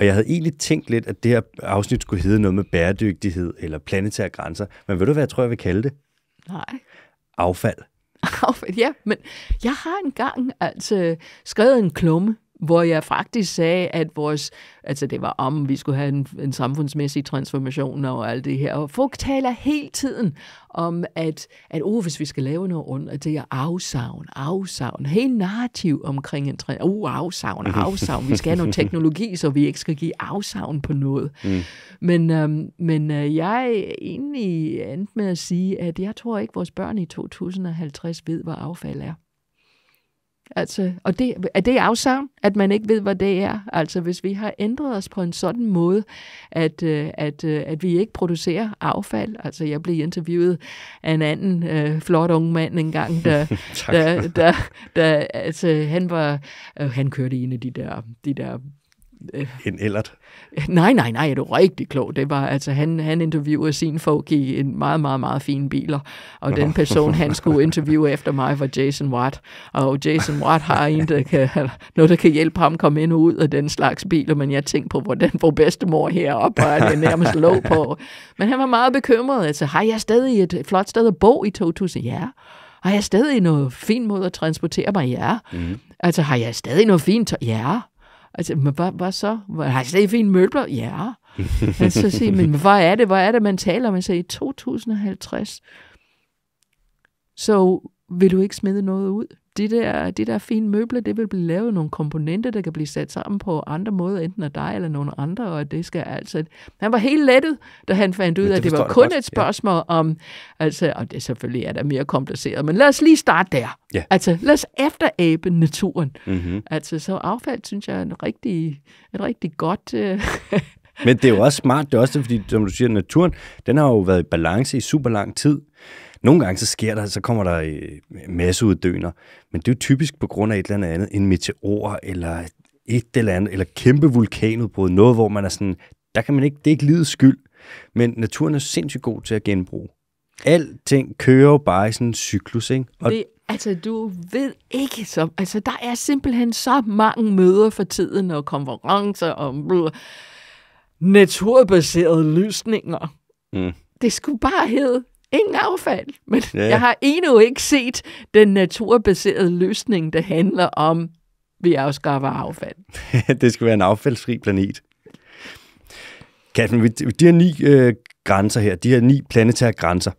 Og jeg havde egentlig tænkt lidt, at det her afsnit skulle hedde noget med bæredygtighed eller planetære grænser. Men ved du, hvad jeg tror, jeg vil kalde det? Nej. Affald. Affald, ja. Men jeg har engang altså, skrevet en klumme hvor jeg faktisk sagde, at vores, altså det var om, vi skulle have en, en samfundsmæssig transformation og alt det her. Og folk taler hele tiden om, at, at oh, hvis vi skal lave noget ondt, at det er afsavn, afsavn. Helt narrativ omkring en træ. Oh, afsavn, mhm. afsavn. Vi skal have noget teknologi, så vi ikke skal give afsavn på noget. Mm. Men, øhm, men øh, jeg egentlig endte med at sige, at jeg tror ikke, vores børn i 2050 ved, hvad affald er. Altså, og det, er det afsavn, at man ikke ved, hvad det er? Altså, hvis vi har ændret os på en sådan måde, at, øh, at, øh, at vi ikke producerer affald. Altså, jeg blev interviewet af en anden øh, flot ung mand engang, der, der, der, der altså, han var, øh, han kørte en af de der, de der øh, en ellert. Nej, nej, nej, er du rigtig klog. Det var, altså, han, han interviewede sine folk i en meget, meget, meget fine biler, og den person, han skulle interviewe efter mig, var Jason Watt. Og Jason Watt har en, der kan, noget, der kan hjælpe ham komme ind og ud af den slags biler, men jeg tænkte på, hvordan vores bedstemor heroppe, og er det nærmest lå på. Men han var meget bekymret. Altså, har jeg stadig et flot sted at bo i 2000? Ja. Har jeg stadig noget fin måde at transportere mig? Ja. Mm. Altså, har jeg stadig noget fint? Ja. Altså, men hvad, hvad så? Har I slet fine møbler? Ja. altså, så siger, men hvad er det, hvad er det, man taler om? Man siger, i 2050, så vil du ikke smide noget ud? det der, det der fine møble, det vil blive lavet nogle komponenter, der kan blive sat sammen på andre måder, enten af dig eller nogen andre, og det skal altså... Han var helt lettet, da han fandt ud af, at det var kun et spørgsmål ja. om... Altså, og det selvfølgelig er der mere kompliceret, men lad os lige starte der. Ja. Altså, lad os efterabe naturen. Mm-hmm. Altså, så affald, synes jeg, er en rigtig, en rigtig godt... Øh, men det er jo også smart, det er også fordi, som du siger, naturen, den har jo været i balance i super lang tid. Nogle gange så sker der, så kommer der øh, masseuddøner, men det er jo typisk på grund af et eller andet, en meteor eller et eller andet, eller kæmpe vulkanudbrud, noget hvor man er sådan, der kan man ikke, det er ikke livets skyld, men naturen er sindssygt god til at genbruge. Alting kører jo bare i sådan en cyklus, ikke? Og det, altså, du ved ikke så... Altså, der er simpelthen så mange møder for tiden, og konferencer, og blød, naturbaserede løsninger. Mm. Det skulle bare hedde ingen affald. Men ja. jeg har endnu ikke set den naturbaserede løsning, der handler om, vi afskaffer affald. det skal være en affaldsfri planet. Katrin, de her ni øh, grænser her, de her ni planetære grænser,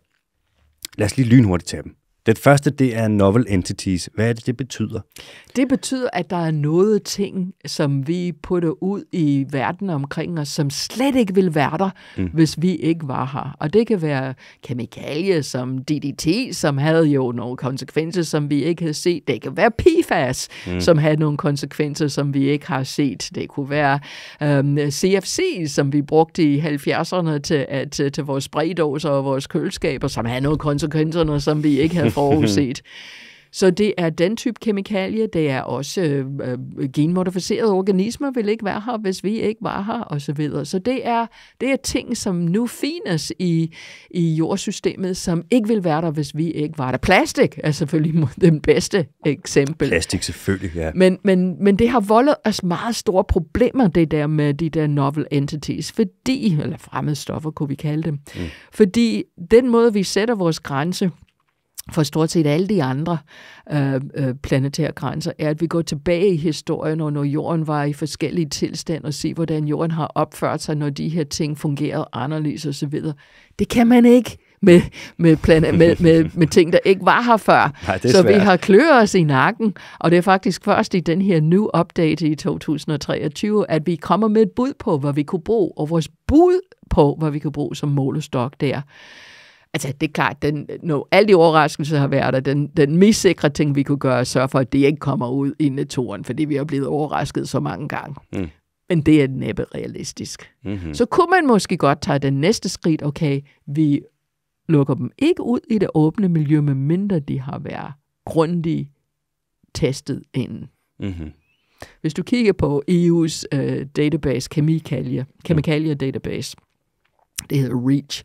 lad os lige lynhurtigt tage dem. Det første, det er novel entities. Hvad er det, det betyder? Det betyder, at der er noget ting, som vi putter ud i verden omkring os, som slet ikke vil være der, mm. hvis vi ikke var her. Og det kan være kemikalier som DDT, som havde jo nogle konsekvenser, som vi ikke havde set. Det kan være PFAS, mm. som havde nogle konsekvenser, som vi ikke har set. Det kunne være øhm, CFC, som vi brugte i 70'erne til, at, til, til vores spreddåser og vores køleskaber, som havde nogle konsekvenser, som vi ikke havde forudset. Så det er den type kemikalie, det er også øh, øh, genmodificerede organismer vil ikke være her, hvis vi ikke var her, og Så, videre. så det, er, det er ting, som nu findes i, i jordsystemet, som ikke vil være der, hvis vi ikke var der. Plastik er selvfølgelig den bedste eksempel. Plastik selvfølgelig, ja. Men, men, men det har voldet os meget store problemer, det der med de der novel entities, fordi, eller fremmede stoffer kunne vi kalde dem, mm. fordi den måde, vi sætter vores grænse, for stort set alle de andre øh, øh, planetære grænser, er, at vi går tilbage i historien, og når jorden var i forskellige tilstande, og se, hvordan jorden har opført sig, når de her ting fungerede anderledes osv. Det kan man ikke med, med, plan- med, med, med ting, der ikke var her før. Nej, så svært. vi har kløret os i nakken, og det er faktisk først i den her nu update i 2023, at vi kommer med et bud på, hvad vi kunne bruge, og vores bud på, hvad vi kunne bruge som målestok der Altså, det er klart, den, når alle de overraskelser har været der, den, den mest sikre ting, vi kunne gøre, er sørge for, at det ikke kommer ud i naturen, fordi vi er blevet overrasket så mange gange. Mm. Men det er næppe realistisk. Mm-hmm. Så kunne man måske godt tage den næste skridt, okay, vi lukker dem ikke ud i det åbne miljø, medmindre de har været grundigt testet inden. Mm-hmm. Hvis du kigger på EU's uh, øh, database, kemikalier, mm. kemikalier database, det hedder REACH,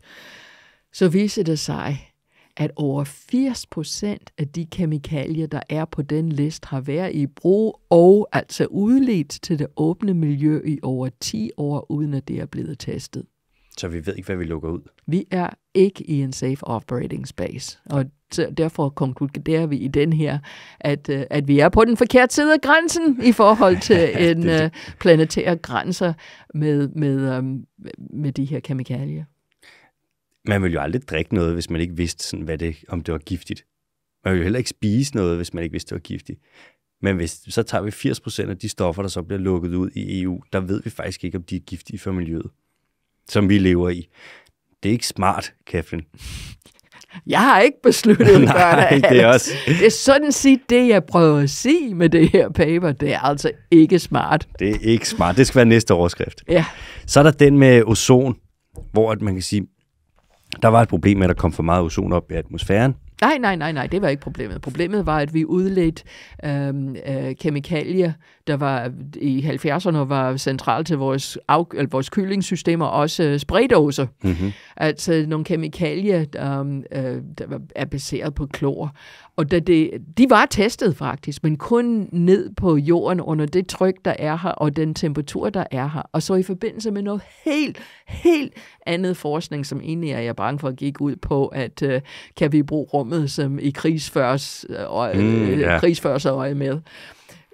så viser det sig, at over 80 procent af de kemikalier, der er på den liste, har været i brug og altså udledt til det åbne miljø i over 10 år, uden at det er blevet testet. Så vi ved ikke, hvad vi lukker ud? Vi er ikke i en safe operating space, og derfor konkluderer vi i den her, at, øh, at vi er på den forkerte side af grænsen i forhold til en øh, planetær grænser med, med, øh, med de her kemikalier. Man ville jo aldrig drikke noget, hvis man ikke vidste, sådan, hvad det, om det var giftigt. Man ville jo heller ikke spise noget, hvis man ikke vidste, det var giftigt. Men hvis, så tager vi 80% af de stoffer, der så bliver lukket ud i EU, der ved vi faktisk ikke, om de er giftige for miljøet, som vi lever i. Det er ikke smart, Kathleen. Jeg har ikke besluttet Nej, børn det er også... Det er sådan set det, jeg prøver at sige med det her paper. Det er altså ikke smart. Det er ikke smart. Det skal være næste overskrift. Ja. Så er der den med ozon, hvor at man kan sige, der var et problem med, at der kom for meget ozon op i atmosfæren. Nej, nej, nej, nej, det var ikke problemet. Problemet var, at vi udledte øh, øh, kemikalier, der var i 70'erne var central til vores, af, eller vores kølingssystemer, også øh, spraydåser. Mm-hmm. Altså øh, nogle kemikalier, um, øh, der, der er baseret på klor. Og da det, de var testet faktisk, men kun ned på jorden under det tryk, der er her, og den temperatur, der er her. Og så i forbindelse med noget helt, helt andet forskning, som egentlig er jeg bange for at gik ud på, at uh, kan vi bruge rummet som i krigsførs, øh, mm, yeah. øje med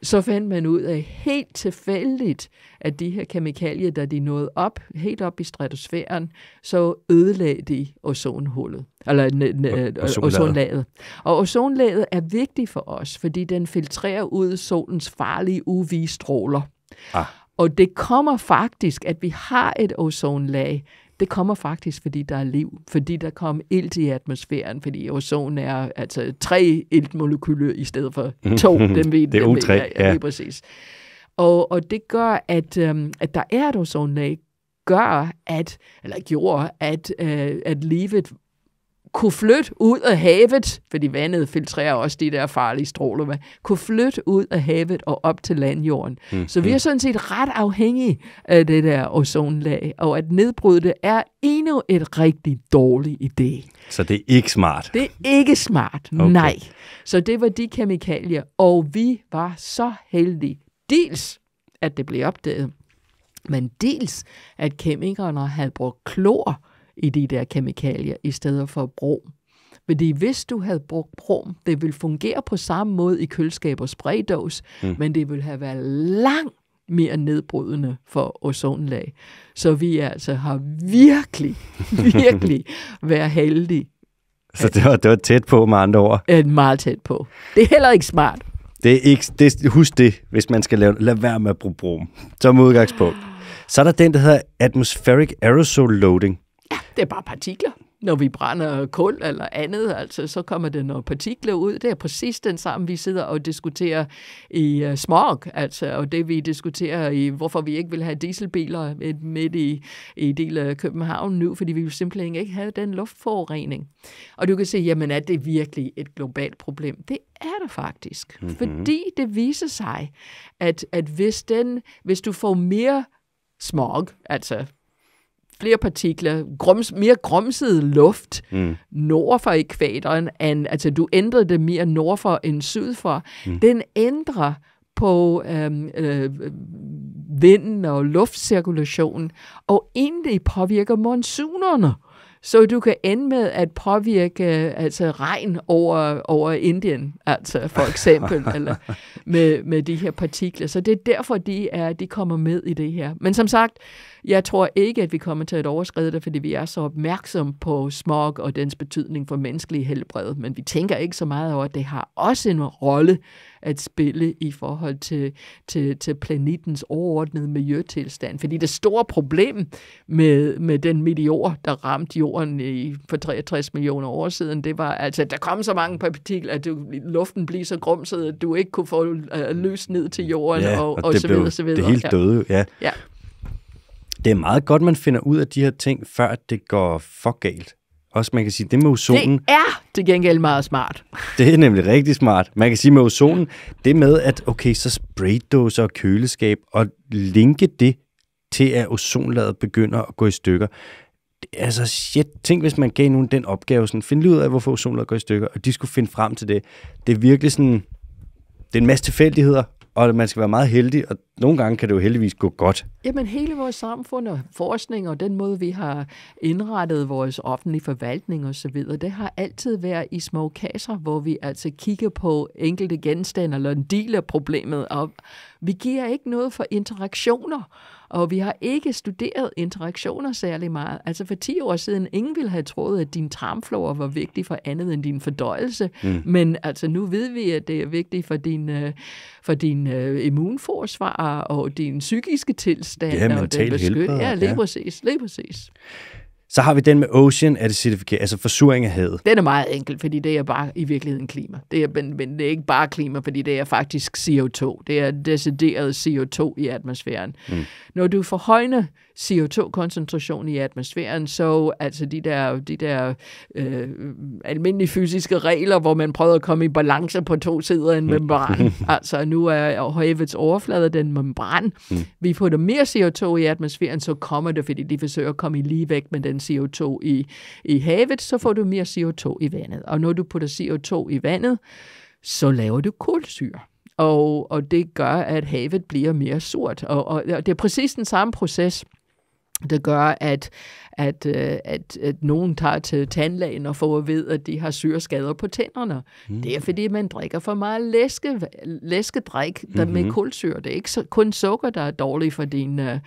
så fandt man ud af helt tilfældigt, at de her kemikalier, da de nåede op, helt op i stratosfæren, så ødelagde de ozonhullet, eller øh, ozonlaget. ozonlaget. Og ozonlaget er vigtigt for os, fordi den filtrerer ud solens farlige UV-stråler. Ah. Og det kommer faktisk, at vi har et ozonlag, det kommer faktisk, fordi der er liv, fordi der kom ilt i atmosfæren, fordi ozon er altså tre iltmolekyler i stedet for to. dem ved, det er O3, ja. ja. Lige præcis. Og, og det gør, at, øhm, at der er et ozonlag, gør, at, eller gjorde, at, øh, at livet kunne flytte ud af havet, fordi vandet filtrerer også de der farlige stråler, hvad? kunne flytte ud af havet og op til landjorden. Mm. Så vi er mm. sådan set ret afhængige af det der ozonlag, og at nedbryde det er endnu et rigtig dårlig idé. Så det er ikke smart? Det er ikke smart, okay. nej. Så det var de kemikalier, og vi var så heldige. Dels, at det blev opdaget, men dels, at kemikerne havde brugt klor i de der kemikalier, i stedet for brom. Fordi hvis du havde brugt brom, det ville fungere på samme måde i køleskab og spraydås, mm. men det ville have været langt mere nedbrydende for ozonlag. Så vi altså har virkelig, virkelig været heldige. Så det var, det var tæt på med andre ord? Ja, meget tæt på. Det er heller ikke smart. Det er ikke, det, husk det, hvis man skal lave, lad være med at bruge brom som udgangspunkt. Så er der den, der hedder atmospheric aerosol loading. Ja, det er bare partikler. Når vi brænder kul eller andet, altså, så kommer det nogle partikler ud. Det er præcis den samme, vi sidder og diskuterer i uh, smog, altså, og det vi diskuterer i, hvorfor vi ikke vil have dieselbiler midt i, i del af København nu, fordi vi jo simpelthen ikke havde den luftforurening. Og du kan se, jamen er det virkelig et globalt problem? Det er det faktisk, mm-hmm. fordi det viser sig, at, at hvis, den, hvis du får mere smog, altså flere partikler, grums, mere grumset luft mm. nord for ekvatoren, and, altså du ændrede det mere nord for end syd for, mm. den ændrer på øhm, øh, vinden og luftcirkulationen, og egentlig påvirker monsunerne. Så du kan ende med at påvirke altså regn over, over Indien, altså for eksempel, eller med, med de her partikler. Så det er derfor, de, er, de kommer med i det her. Men som sagt, jeg tror ikke, at vi kommer til at overskride det, fordi vi er så opmærksomme på smog og dens betydning for menneskelig helbred, men vi tænker ikke så meget over, at det har også en rolle at spille i forhold til, til, til planetens overordnede miljøtilstand. Fordi det store problem med, med den meteor, der ramte jorden i, for 63 millioner år siden, det var altså, at der kom så mange partikler, at du, luften blev så grumset, at du ikke kunne få øh, løs ned til jorden, ja, og, og, og, det så videre, så videre. Det hele døde, ja. ja. Det er meget godt, man finder ud af de her ting, før det går for galt. Også man kan sige, det med ozonen... Det er til gengæld meget smart. Det er nemlig rigtig smart. Man kan sige med ozonen, det med, at okay, så spraydåser og køleskab, og linke det til, at ozonlaget begynder at gå i stykker. Altså shit, tænk hvis man gav nogen den opgave, sådan, finde ud af, hvorfor ozonlaget går i stykker, og de skulle finde frem til det. Det er virkelig sådan, det er en masse tilfældigheder, og man skal være meget heldig, og nogle gange kan det jo heldigvis gå godt. Jamen hele vores samfund og forskning og den måde, vi har indrettet vores offentlige forvaltning osv., det har altid været i små kasser, hvor vi altså kigger på enkelte genstande eller en del af problemet op. Vi giver ikke noget for interaktioner, og vi har ikke studeret interaktioner særlig meget. Altså for 10 år siden, ingen ville have troet, at din tarmflora var vigtig for andet end din fordøjelse. Mm. Men altså nu ved vi, at det er vigtigt for din, øh, for din øh, immunforsvar, og, og din psykiske tilstand. Ja, og helbred. Ja, lige ja. præcis. Lige præcis. Så har vi den med ocean acidification, altså forsuring af havet. Den er meget enkel, fordi det er bare i virkeligheden klima. Det er, men, men det er ikke bare klima, fordi det er faktisk CO2. Det er decideret CO2 i atmosfæren. Mm. Når du forhøjner CO2-koncentration i atmosfæren, så altså de der, de der øh, almindelige fysiske regler, hvor man prøver at komme i balance på to sider af en mm. membran. altså nu er havets overflade den membran. Mm. Vi Vi putter mere CO2 i atmosfæren, så kommer det, fordi de forsøger at komme i lige væk med den CO2 i, i havet, så får du mere CO2 i vandet. Og når du putter CO2 i vandet, så laver du kulsyre og, og det gør, at havet bliver mere surt. Og, og, og det er præcis den samme proces, der gør, at, at, øh, at, at nogen tager til tandlægen og får at vide, at de har syreskader på tænderne. Mm. Det er, fordi man drikker for meget læske, læskedrik der mm-hmm. med mhm. kulsyre. Det er ikke kun sukker, der er dårligt for, din, øh,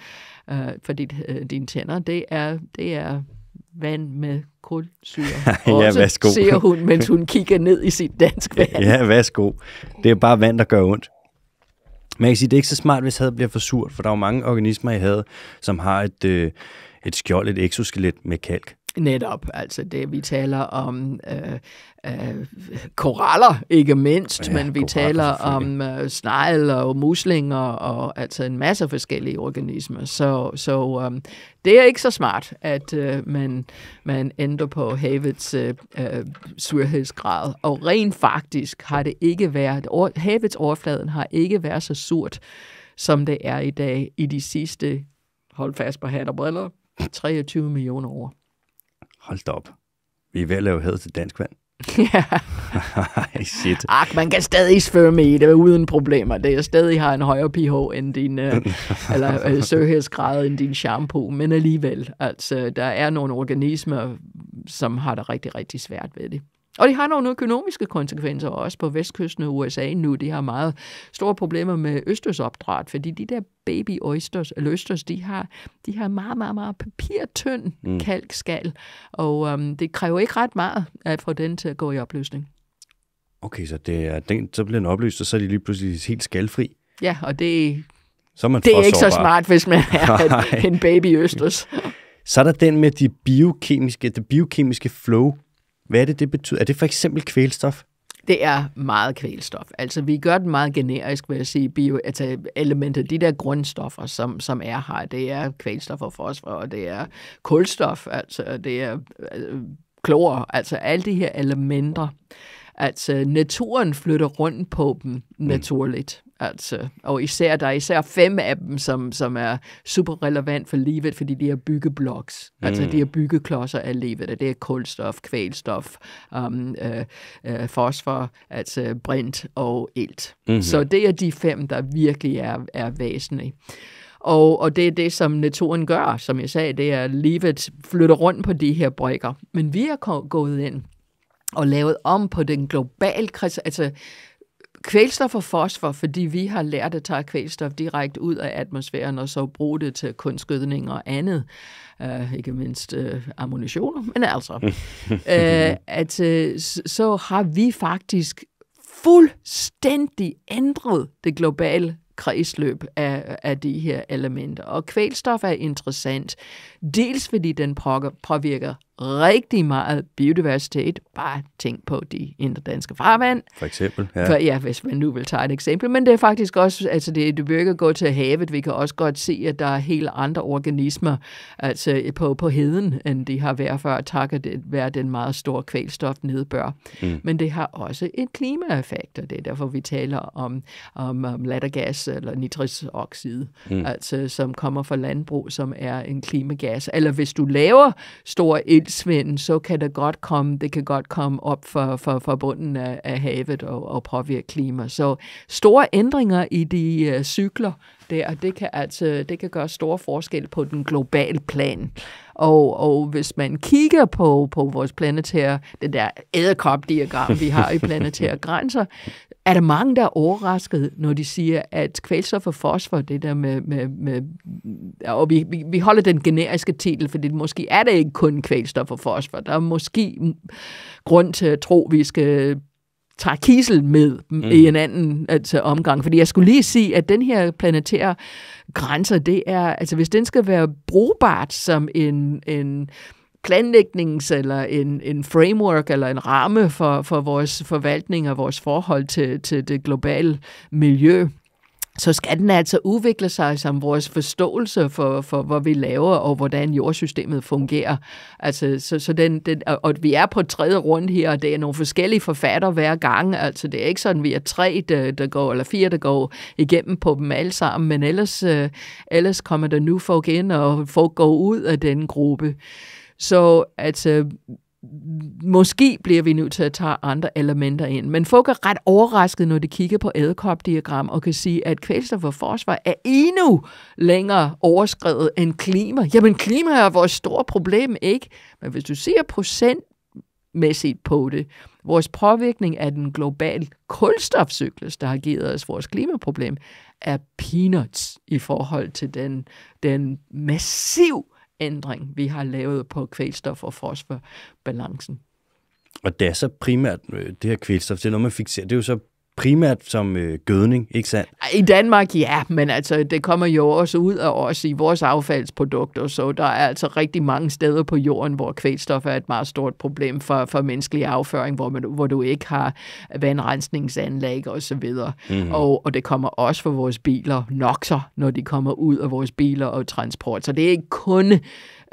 øh, for dit, øh, dine tænder. Det er, det er vand med kulsyre. Og ja, værsgo. ser hun, mens hun kigger ned i sit dansk vand. ja, værsgo. Det er bare vand, der gør ondt. Man kan sige, det er ikke så smart, hvis havet bliver for surt, for der er jo mange organismer i havet, som har et, øh, et skjold, et exoskelet med kalk. Netop, altså det, vi taler om øh, øh, koraller, ikke mindst, ja, men vi taler om øh, snegl og muslinger og altså en masse forskellige organismer. Så, så øh, det er ikke så smart, at øh, man, man ændrer på havets øh, øh, surhedsgrad. Og rent faktisk har det ikke været, or, havets overfladen har ikke været så surt, som det er i dag i de sidste, hold fast på hat og briller, 23 millioner år hold da op, vi er ved at lave had til dansk vand. Ja. shit. Ak, man kan stadig svømme i det uden problemer. Det er stadig har en højere pH end din, øh, eller øh, end din shampoo, men alligevel, altså, der er nogle organismer, som har det rigtig, rigtig svært ved det. Og det har nogle økonomiske konsekvenser også på vestkysten af USA nu. De har meget store problemer med østersopdræt, fordi de der baby oysters, eller østers, de har, de har meget, meget, meget papirtynd mm. kalkskal, og øhm, det kræver ikke ret meget at få den til at gå i opløsning. Okay, så, det er, den, så bliver den opløst, og så er de lige pludselig helt skalfri. Ja, og det, så er man det er ikke så smart, hvis man er en, en baby østers. så er der den med de biokemiske, det biokemiske flow hvad er det, det betyder? Er det for eksempel kvælstof? Det er meget kvælstof. Altså, vi gør det meget generisk, vil jeg sige. Bio, altså, elementer, de der grundstoffer, som, som er her, det er kvælstof og fosfor, og det er kulstof, altså, det er øh, klor, altså alle de her elementer Altså, naturen flytter rundt på dem mm. naturligt. Mm. Altså, og især, der er især fem af dem, som, som er super relevant for livet, fordi de er byggeblocks. Altså, mm. Altså, de er byggeklodser af livet, og det er kulstof, kvælstof, um, øh, øh, fosfor, altså brint og ilt. Mm-hmm. Så det er de fem, der virkelig er, er væsentlige. Og, og det er det, som naturen gør, som jeg sagde, det er, at livet flytter rundt på de her brækker. Men vi er gået ind og lavet om på den globale kritik. Altså, kvælstof og fosfor, fordi vi har lært at tage kvælstof direkte ud af atmosfæren og så bruge det til kunstgødning og andet. Uh, ikke mindst uh, ammunition, men altså. uh, at, uh, så har vi faktisk fuldstændig ændret det globale kredsløb af, af de her elementer. Og kvælstof er interessant, dels fordi den påvirker rigtig meget biodiversitet. Bare tænk på de indre danske farvand. For eksempel, ja. For, ja, hvis man nu vil tage et eksempel. Men det er faktisk også, altså det, det virker gå til havet. Vi kan også godt se, at der er helt andre organismer altså på, på heden, end de har været før, det, være den meget store nedbør. Mm. Men det har også en klimaeffekt, og det er derfor, vi taler om, om, om lattergas eller nitrisoxid, mm. altså, som kommer fra landbrug, som er en klimagas. Eller hvis du laver store iltsvind, så kan det godt komme, det kan godt komme op for, for, for bunden af, af havet og, og påvirke klima. Så store ændringer i de uh, cykler der, det kan altså det kan gøre store forskel på den globale plan. Og, og hvis man kigger på, på vores planetære, den der æderkopdiagram, vi har i planetære grænser, er der mange, der er overrasket, når de siger, at kvælstof og fosfor, det der med, med, med og vi, vi holder den generiske titel, fordi måske er det ikke kun kvælstof og fosfor. Der er måske grund til at tro, at vi skal tager kisel med mm. i en anden altså, omgang. Fordi jeg skulle lige sige, at den her planetære grænse, det er, altså hvis den skal være brugbart som en, en planlægnings- eller en, en framework eller en ramme for, for vores forvaltning og vores forhold til, til det globale miljø, så skal den altså udvikle sig som vores forståelse for, for hvad vi laver og hvordan jordsystemet fungerer. Altså, så, så den, den, og vi er på tredje rundt her, og det er nogle forskellige forfatter hver gang. Altså, det er ikke sådan, at vi er tre, der, der går, eller fire, der går igennem på dem alle sammen, men ellers, øh, ellers kommer der nu folk ind, og folk går ud af den gruppe. Så altså, måske bliver vi nødt til at tage andre elementer ind. Men folk er ret overrasket, når de kigger på adkop-diagram og kan sige, at kvælstof og forsvar er endnu længere overskrevet end klima. Jamen, klima er vores store problem, ikke? Men hvis du ser procentmæssigt på det, vores påvirkning af den globale kulstofcyklus, der har givet os vores klimaproblem, er peanuts i forhold til den, den massiv ændring, vi har lavet på kvælstof- og fosforbalancen. Og det er så primært øh, det her kvælstof, det er noget, man fixerer. Det er jo så primært som øh, gødning, ikke sandt? I Danmark, ja, men altså, det kommer jo også ud af os i vores affaldsprodukter, så der er altså rigtig mange steder på jorden, hvor kvælstof er et meget stort problem for, for menneskelig afføring, hvor, man, hvor du ikke har vandrensningsanlæg og så videre. Mm-hmm. Og, og det kommer også fra vores biler, nokser, når de kommer ud af vores biler og transport. Så det er ikke kun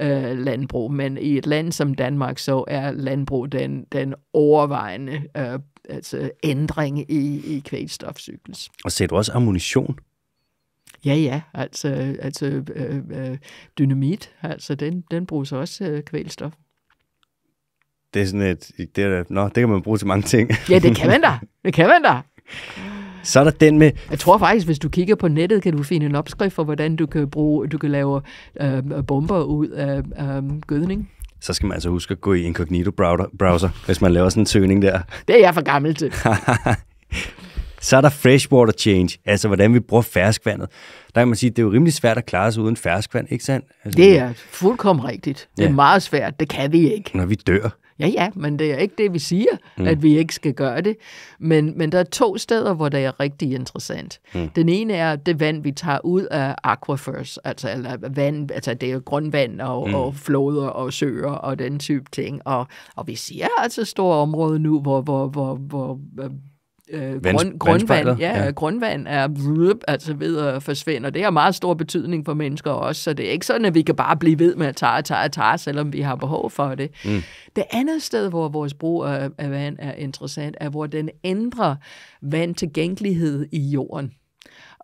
øh, landbrug, men i et land som Danmark, så er landbrug den, den overvejende øh, altså ændring i, i kvælstofcyklus. Og ser du også ammunition? Ja, ja, altså, altså øh, øh, dynamit, altså den, den bruges også øh, kvælstof. Det er sådan et, det, er, nå, det kan man bruge til mange ting. ja, det kan man da, det kan man da. Så er der den med... Jeg tror faktisk, hvis du kigger på nettet, kan du finde en opskrift for, hvordan du kan, bruge, du kan lave øh, bomber ud af øh, gødning så skal man altså huske at gå i incognito browser, browser hvis man laver sådan en søgning der. Det er jeg for gammel til. så er der freshwater change, altså hvordan vi bruger ferskvandet. Der kan man sige, at det er jo rimelig svært at klare sig uden ferskvand, ikke sandt? Altså, det er fuldkommen rigtigt. Det er ja. meget svært. Det kan vi ikke. Når vi dør. Ja, ja, men det er ikke det, vi siger, mm. at vi ikke skal gøre det. Men, men der er to steder, hvor det er rigtig interessant. Mm. Den ene er det vand, vi tager ud af aquifers, altså eller vand, altså det er grundvand og, mm. og floder og søer og den type ting. Og, og vi ser altså store områder nu, hvor, hvor, hvor, hvor, hvor øh, grund, grundvand, ja, ja. grundvand er blup, altså ved at forsvinde, og det har meget stor betydning for mennesker også, så det er ikke sådan, at vi kan bare blive ved med at tage og tage og tage, selvom vi har behov for det. Mm. Det andet sted, hvor vores brug af, af vand er interessant, er, hvor den ændrer vandtilgængelighed i jorden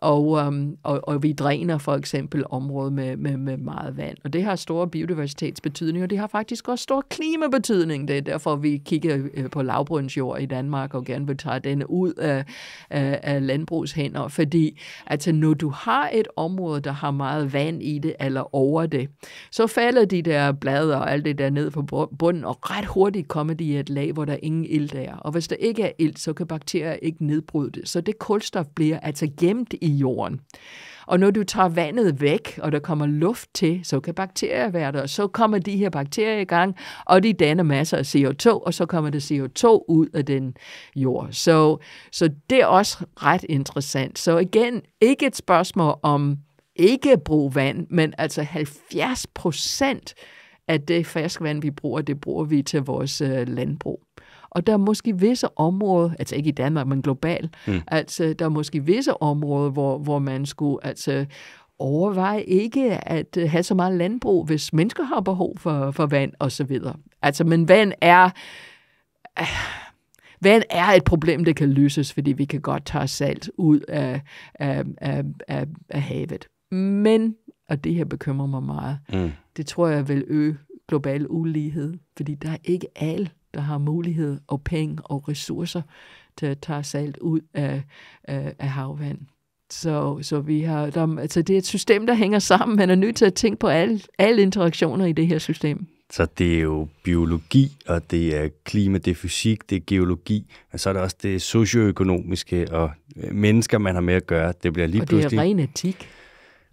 og, øhm, og, og vi dræner for eksempel området med, med, med meget vand. Og det har store biodiversitetsbetydning, og det har faktisk også stor klimabetydning. Det er derfor, vi kigger øh, på lavbrøndsjord i Danmark og gerne vil tage den ud af, af, af landbrugshænder, fordi altså, når du har et område, der har meget vand i det eller over det, så falder de der blade og alt det der ned på bunden, og ret hurtigt kommer de i et lag, hvor der ingen ilt er. Og hvis der ikke er ilt, så kan bakterier ikke nedbryde det. Så det kulstof bliver altså gemt i i jorden. Og når du tager vandet væk, og der kommer luft til, så kan bakterier være der, og så kommer de her bakterier i gang, og de danner masser af CO2, og så kommer det CO2 ud af den jord. Så, så det er også ret interessant. Så igen, ikke et spørgsmål om ikke bruge vand, men altså 70 procent af det ferskvand, vi bruger, det bruger vi til vores øh, landbrug. Og der er måske visse områder, altså ikke i Danmark, men globalt, mm. altså der er måske visse områder, hvor, hvor man skulle altså overveje ikke at øh, have så meget landbrug, hvis mennesker har behov for, for vand osv. Altså, men vand er... Øh, Vand er et problem, der kan løses, fordi vi kan godt tage salt ud af, af, af, af, af havet. Men, og det her bekymrer mig meget, mm. det tror jeg vil øge global ulighed, fordi der er ikke alle, der har mulighed og penge og ressourcer til at tage salt ud af, af, af havvand. Så, så vi har, der, altså det er et system, der hænger sammen. Man er nødt til at tænke på alle, alle interaktioner i det her system. Så det er jo biologi, og det er klima, det er fysik, det er geologi, og så er der også det socioøkonomiske og øh, mennesker, man har med at gøre. Det bliver lige og pludselig... det er ren etik.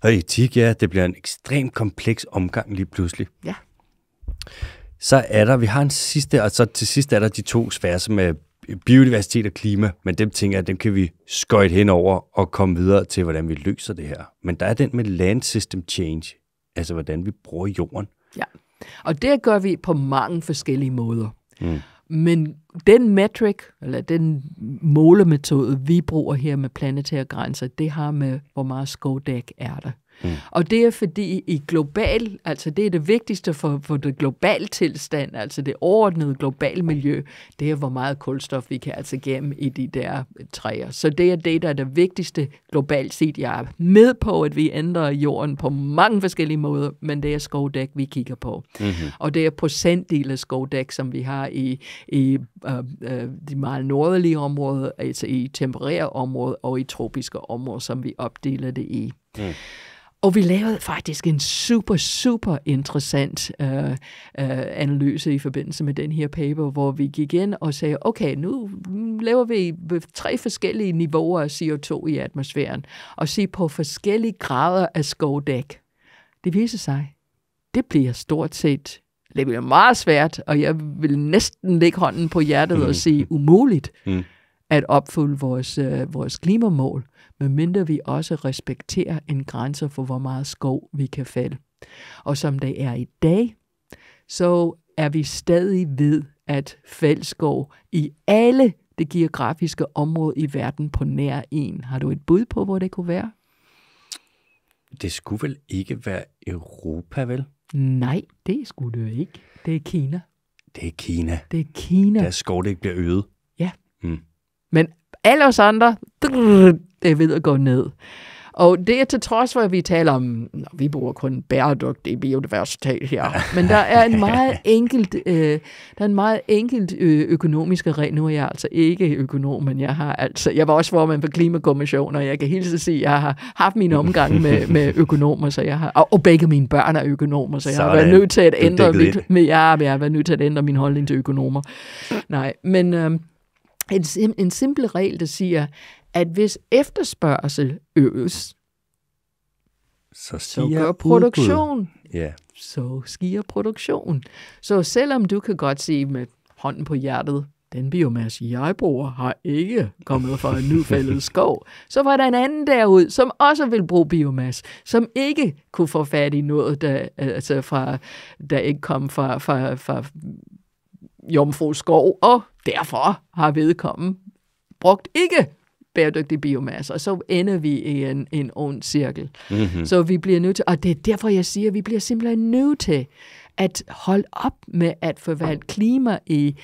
Og etik, ja, det bliver en ekstremt kompleks omgang lige pludselig. Ja. Så er der, vi har en sidste, og så til sidst er der de to sfære, som er biodiversitet og klima, men dem tænker jeg, dem kan vi skøjte hen over og komme videre til, hvordan vi løser det her. Men der er den med land system change, altså hvordan vi bruger jorden. Ja, og det gør vi på mange forskellige måder. Mm. Men den metric, eller den målemetode, vi bruger her med planetære grænser, det har med, hvor meget skovdæk er der. Mm. Og det er fordi i global, altså det er det vigtigste for, for det globale tilstand, altså det overordnede globale miljø, det er hvor meget kulstof vi kan altså gennem i de der træer. Så det er det, der er det vigtigste globalt set. Jeg er med på, at vi ændrer jorden på mange forskellige måder, men det er skovdæk, vi kigger på. Mm-hmm. Og det er procentdel af skovdæk, som vi har i, i øh, øh, de meget nordlige områder, altså i tempererede områder og i tropiske områder, som vi opdeler det i. Mm. Og vi lavede faktisk en super, super interessant øh, øh, analyse i forbindelse med den her paper, hvor vi gik ind og sagde, okay, nu laver vi tre forskellige niveauer af CO2 i atmosfæren, og se på forskellige grader af skovdæk. Det viser sig, det bliver stort set det bliver meget svært, og jeg vil næsten lægge hånden på hjertet mm. og sige umuligt mm. at opfylde vores, øh, vores klimamål medmindre vi også respekterer en grænse for, hvor meget skov vi kan falde. Og som det er i dag, så er vi stadig ved at fældskov i alle det geografiske område i verden på nær en. Har du et bud på, hvor det kunne være? Det skulle vel ikke være Europa, vel? Nej, det skulle det ikke. Det er Kina. Det er Kina. Det er Kina. Der skov, det ikke bliver øget. Ja. Mm. Men alle os andre, drrr, det ved at gå ned. Og det er til trods for, at vi taler om, at vi bruger kun bæredygtig biodiversitet her, men der er en meget enkelt, øh, der er en meget enkelt ø- øh, økonomiske regel. Nu er jeg altså ikke økonom, men jeg har altså, jeg var også formand for Klimakommissionen, og jeg kan hilse sige, at jeg har haft min omgang med, med økonomer, så jeg har, og, og begge mine børn er økonomer, så jeg har været nødt til at ændre mit, med, ja, jeg har været nødt til at ændre min holdning til økonomer. Nej, men øh, en, en simpel regel, der siger, at hvis efterspørgsel øges, så, så produktion. Ja. Så skiger produktion. Så selvom du kan godt se med hånden på hjertet, den biomasse, jeg bruger, har ikke kommet fra en nyfældet skov. Så var der en anden derud, som også vil bruge biomasse, som ikke kunne få fat i noget, der, altså fra, der ikke kom fra, fra, fra Jomfru Skov, og derfor har vedkommen brugt ikke bæredygtig biomasse, og så ender vi i en, en ond cirkel. Mm-hmm. Så vi bliver nødt til, og det er derfor, jeg siger, at vi bliver simpelthen nødt til at holde op med at forvalte klima i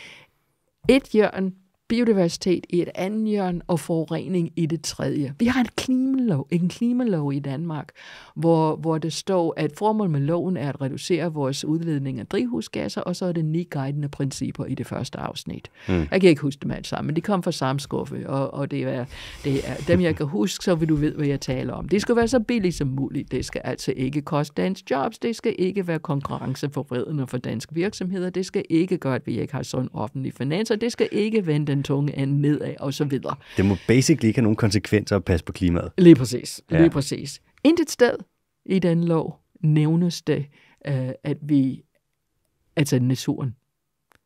et hjørne biodiversitet i et andet hjørne og forurening i det tredje. Vi har en klimalov, en klimalov i Danmark, hvor, hvor det står, at formålet med loven er at reducere vores udledning af drivhusgasser, og så er det ni guidende principper i det første afsnit. Mm. Jeg kan ikke huske dem alle sammen, men de kom fra samme skuffe, og, og det, er, det er dem, jeg kan huske, så vil du vide, hvad jeg taler om. Det skal være så billigt som muligt. Det skal altså ikke koste dansk jobs. Det skal ikke være konkurrenceforvridende for danske virksomheder. Det skal ikke gøre, at vi ikke har sådan offentlig finanser. Det skal ikke vente den tunge ende nedad og så videre. Det må basically ikke have nogen konsekvenser at passe på klimaet. Lige præcis. Ja. Lige præcis. Intet sted i den lov nævnes det, øh, at vi altså naturen.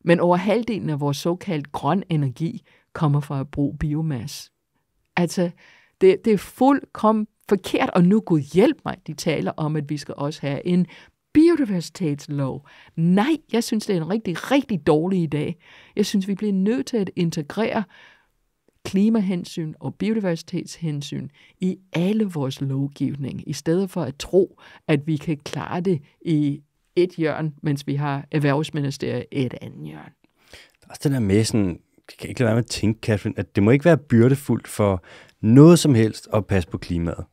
Men over halvdelen af vores såkaldt grøn energi kommer fra at bruge biomasse. Altså, det, det er fuldkommen forkert, og nu Gud hjælp mig, de taler om, at vi skal også have en biodiversitetslov. Nej, jeg synes, det er en rigtig, rigtig dårlig idé. Jeg synes, vi bliver nødt til at integrere klimahensyn og biodiversitetshensyn i alle vores lovgivning, i stedet for at tro, at vi kan klare det i et hjørne, mens vi har erhvervsministeriet i et andet hjørne. Der er også den der med, sådan, jeg kan ikke lade være med at tænke, Catherine, at det må ikke være byrdefuldt for noget som helst at passe på klimaet.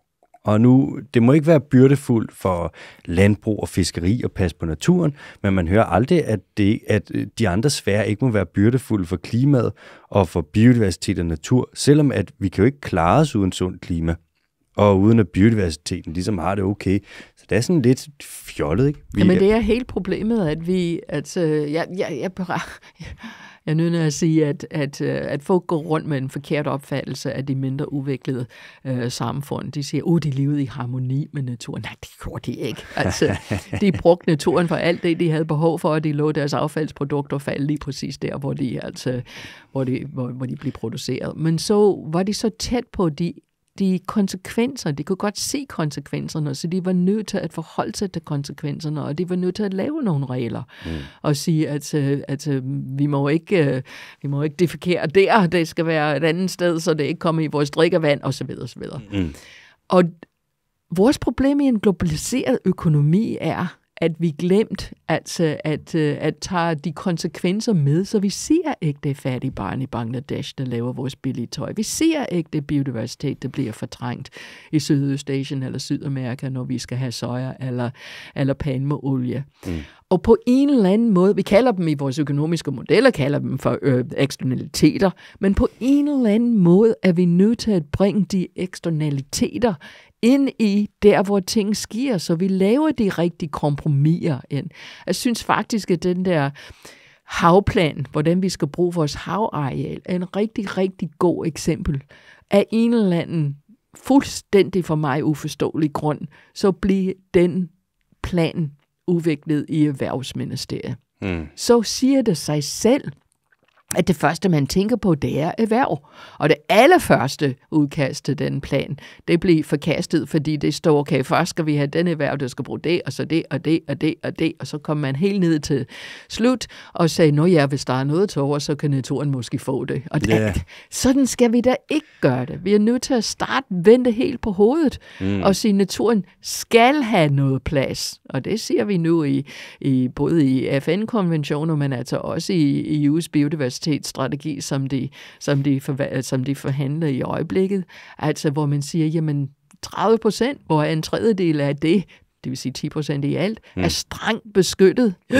Og nu, det må ikke være byrdefuldt for landbrug og fiskeri at passe på naturen, men man hører aldrig, at, det, at øh, de andre sfære ikke må være byrdefulde for klimaet og for biodiversitet og natur, selvom at vi kan jo ikke klare os uden sundt klima, og uden at biodiversiteten ligesom har det okay. Så det er sådan lidt fjollet, ikke? Vi, Jamen det er helt problemet, at vi, altså, øh, jeg, jeg, jeg, jeg jeg er nødt til at sige, at, at, øh, at folk går rundt med en forkert opfattelse af de mindre udviklede øh, samfund. De siger, at oh, de levede i harmoni med naturen. Nej, det gjorde de ikke. Altså, de brugte naturen for alt det, de havde behov for, og de lå deres affaldsprodukter falde lige præcis der, hvor de, altså, hvor de, hvor, hvor de blev produceret. Men så var de så tæt på de de konsekvenser, de kunne godt se konsekvenserne, så de var nødt til at forholde sig til konsekvenserne, og de var nødt til at lave nogle regler, mm. og sige, at, øh, at øh, vi må ikke, øh, vi må ikke defekere der, det skal være et andet sted, så det ikke kommer i vores drikkevand, osv. Og, Mm. Og vores problem i en globaliseret økonomi er, at vi glemt altså at, øh, at øh, tage de konsekvenser med, så vi ser ikke det fattige barn i Bangladesh, der laver vores billige tøj. Vi ser ikke det biodiversitet, der bliver fortrængt i Sydøstasien eller Sydamerika, når vi skal have soja eller, eller palmeolie. Mm. Og på en eller anden måde, vi kalder dem i vores økonomiske modeller, kalder dem for øh, eksternaliteter, men på en eller anden måde er vi nødt til at bringe de eksternaliteter ind i der, hvor ting sker, så vi laver de rigtige kompromiser ind. Jeg synes faktisk, at den der havplan, hvordan vi skal bruge vores havareal, er en rigtig, rigtig god eksempel af en eller anden fuldstændig for mig uforståelig grund, så bliver den plan udviklet i Erhvervsministeriet. Mm. Så siger det sig selv, at det første, man tænker på, det er erhverv. Og det allerførste udkast til den plan, det blev forkastet, fordi det står, okay, først skal vi have den erhverv, der skal bruge det, og så det, og det, og det, og det. Og så kom man helt ned til slut og sagde, nå ja, hvis der er noget til over, så kan naturen måske få det. Og det, yeah. sådan skal vi da ikke gøre det. Vi er nødt til at starte vente helt på hovedet mm. og sige, naturen skal have noget plads. Og det siger vi nu i, i både i FN-konventioner, men altså også i, i EU's biodiversitet biodiversitetsstrategi, som de, som de, for, øh, som de forhandler i øjeblikket. Altså, hvor man siger, jamen, 30 procent, hvor en tredjedel af det, det vil sige 10 procent i alt, mm. er strengt beskyttet.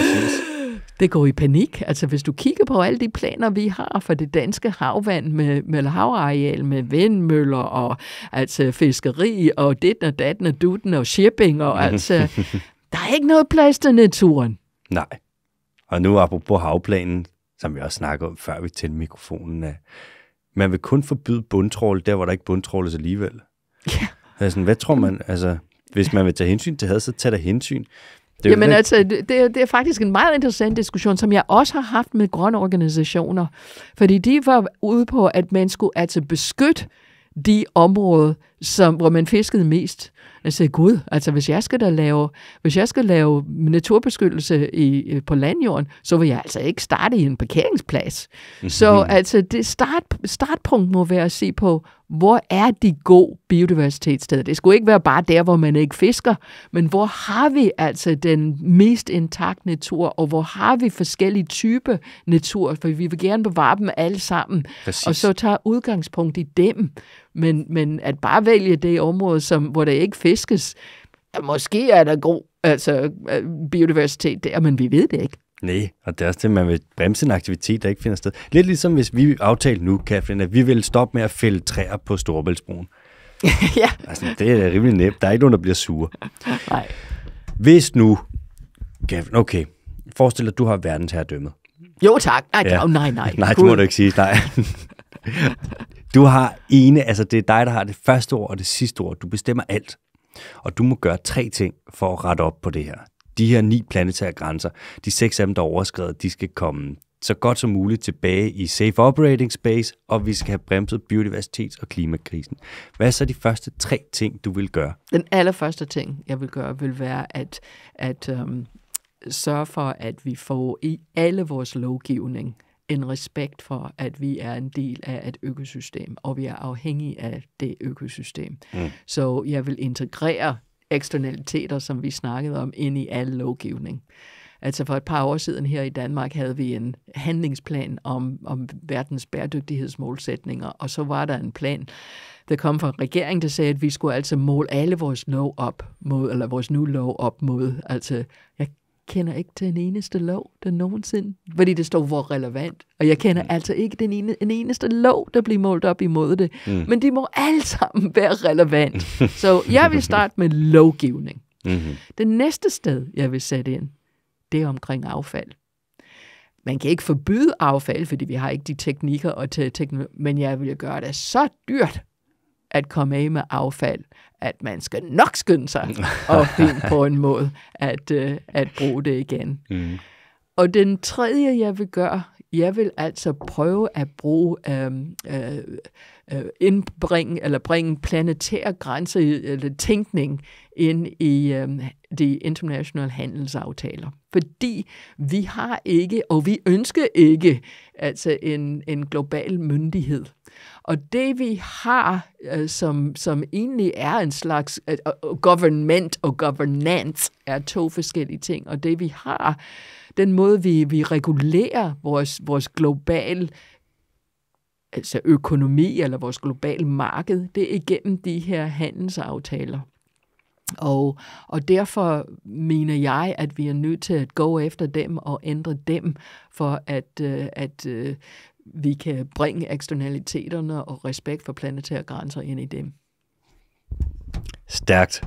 Det går i panik. Altså hvis du kigger på alle de planer, vi har for det danske havvand med, med havareal, med vindmøller og altså fiskeri og det og datten og dutten og shipping og altså, der er ikke noget plads til naturen. Nej. Og nu apropos havplanen, som vi også snakkede om, før vi tændte mikrofonen, af. man vil kun forbyde bundtrål der, hvor der ikke bundtråles alligevel. Ja. Altså, hvad tror man? Altså, hvis man vil tage hensyn til had, så tag der hensyn. Det Jamen det. altså, det, det er faktisk en meget interessant diskussion, som jeg også har haft med grønne organisationer. Fordi de var ude på, at man skulle altså beskytte de områder, som, hvor man fiskede mest. Jeg sagde, gud, altså hvis jeg skal da lave, hvis jeg skal lave naturbeskyttelse i, øh, på landjorden, så vil jeg altså ikke starte i en parkeringsplads. Mhm. så altså det start, startpunkt må være at se på, hvor er de gode biodiversitetssteder? Det skulle ikke være bare der, hvor man ikke fisker, men hvor har vi altså den mest intakt natur, og hvor har vi forskellige typer natur, for vi vil gerne bevare dem alle sammen, Præcis. og så tager udgangspunkt i dem, men, men at bare vælge det område, som, hvor der ikke fiskes, ja, måske er der god altså, øh, biodiversitet der, men vi ved det ikke. Nej, og det er også det, man vil bremse en aktivitet, der ikke finder sted. Lidt ligesom hvis vi aftalte nu, Kathleen, at vi vil stoppe med at fælde træer på Storebæltsbroen. ja. Altså, det er rimelig nemt. Der er ikke nogen, der bliver sure. Nej. Hvis nu, Kathleen, okay, forestil dig, at du har verdensherredømmet. Jo tak. Nej, ja. nej, nej. nej, det må du ikke sige. Nej. Du har ene, altså det er dig, der har det første ord og det sidste ord. Du bestemmer alt. Og du må gøre tre ting for at rette op på det her. De her ni planetære grænser, de seks af dem, der er overskrevet, de skal komme så godt som muligt tilbage i safe operating space, og vi skal have bremset biodiversitets- og klimakrisen. Hvad er så de første tre ting, du vil gøre? Den allerførste ting, jeg vil gøre, vil være at, at øhm, sørge for, at vi får i alle vores lovgivning en respekt for, at vi er en del af et økosystem, og vi er afhængige af det økosystem. Mm. Så jeg vil integrere eksternaliteter, som vi snakkede om, ind i al lovgivning. Altså for et par år siden her i Danmark havde vi en handlingsplan om, om verdens bæredygtighedsmålsætninger, og så var der en plan, der kom fra regeringen, der sagde, at vi skulle altså måle alle vores lov op mod, eller vores nu lov op mod, altså jeg kender ikke til en eneste lov, der nogensinde, fordi det står, hvor relevant. Og jeg kender mm. altså ikke den ene, en eneste lov, der bliver målt op imod det. Mm. Men de må alle sammen være relevant. Så jeg vil starte med lovgivning. Mm-hmm. Det næste sted, jeg vil sætte ind, det er omkring affald. Man kan ikke forbyde affald, fordi vi har ikke de teknikker og te- teknologi, men jeg vil gøre det så dyrt at komme af med affald at man skal nok skynde sig og finde på en måde at, øh, at bruge det igen. Mm. Og den tredje, jeg vil gøre, jeg vil altså prøve at bruge øhm, øh, øh, indbringe eller bringe planetære grænser eller tænkning ind i øh, de internationale handelsaftaler. Fordi vi har ikke, og vi ønsker ikke, altså en, en global myndighed. Og det vi har, øh, som, som egentlig er en slags øh, government og governance, er to forskellige ting. Og det vi har, den måde vi, vi regulerer vores, vores global altså økonomi eller vores global marked, det er igennem de her handelsaftaler. Og, og derfor mener jeg, at vi er nødt til at gå efter dem og ændre dem, for at, øh, at vi kan bringe eksternaliteterne og respekt for planetære grænser ind i dem. Stærkt.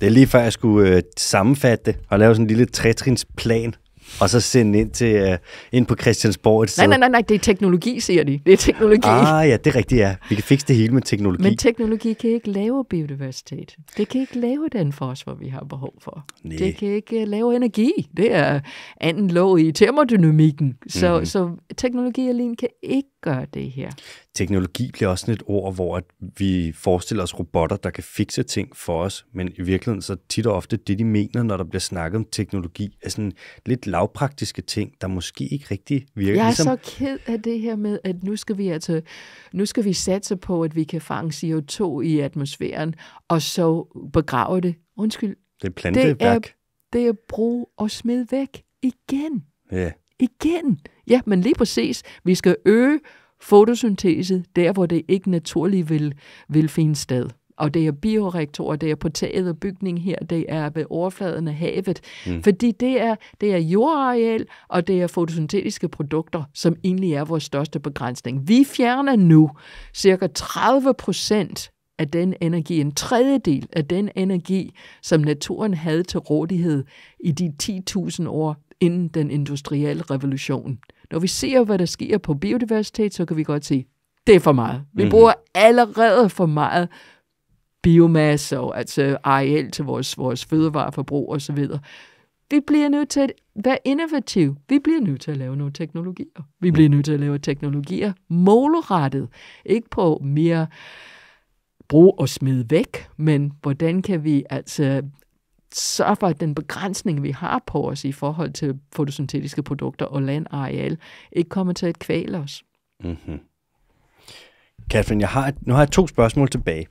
Det er lige før, jeg skulle øh, sammenfatte det og lave sådan en lille trætrinsplan og så sende ind, til, uh, ind på Christiansborg et sted. Nej, nej, nej, det er teknologi, siger de. Det er teknologi. Ah, ja, det er rigtigt, ja. Vi kan fikse det hele med teknologi. Men teknologi kan ikke lave biodiversitet. Det kan ikke lave den fosfor, vi har behov for. Nee. Det kan ikke øh, lave energi. Det er anden lov i termodynamikken. Så, mm-hmm. så teknologi alene kan ikke gøre det her. Teknologi bliver også sådan et ord, hvor at vi forestiller os robotter, der kan fikse ting for os, men i virkeligheden så tit og ofte det, de mener, når der bliver snakket om teknologi, er sådan lidt lavpraktiske ting, der måske ikke rigtig virker. Jeg er ligesom... så ked af det her med, at nu skal vi altså, nu skal vi satse på, at vi kan fange CO2 i atmosfæren, og så begrave det. Undskyld. Det er planteværk. Det er, det er brug og smid væk igen. Ja. Yeah igen. Ja, men lige præcis. Vi skal øge fotosyntese der, hvor det ikke naturligt vil, vil finde sted. Og det er bioreaktorer, det er på taget af bygning her, det er ved overfladen af havet. Mm. Fordi det er, det er jordareal, og det er fotosyntetiske produkter, som egentlig er vores største begrænsning. Vi fjerner nu cirka 30 procent af den energi, en tredjedel af den energi, som naturen havde til rådighed i de 10.000 år, inden den industrielle revolution. Når vi ser, hvad der sker på biodiversitet, så kan vi godt se, det er for meget. Vi mm. bruger allerede for meget biomasse og altså areal til vores, vores fødevareforbrug osv. Vi bliver nødt til at være innovative. Vi bliver nødt til at lave nogle teknologier. Vi mm. bliver nødt til at lave teknologier målrettet. Ikke på mere brug og smid væk, men hvordan kan vi altså så var den begrænsning, vi har på os i forhold til fotosyntetiske produkter og landareal, ikke kommer til at kvæle os. Mm-hmm. Catherine, jeg har, nu har jeg to spørgsmål tilbage.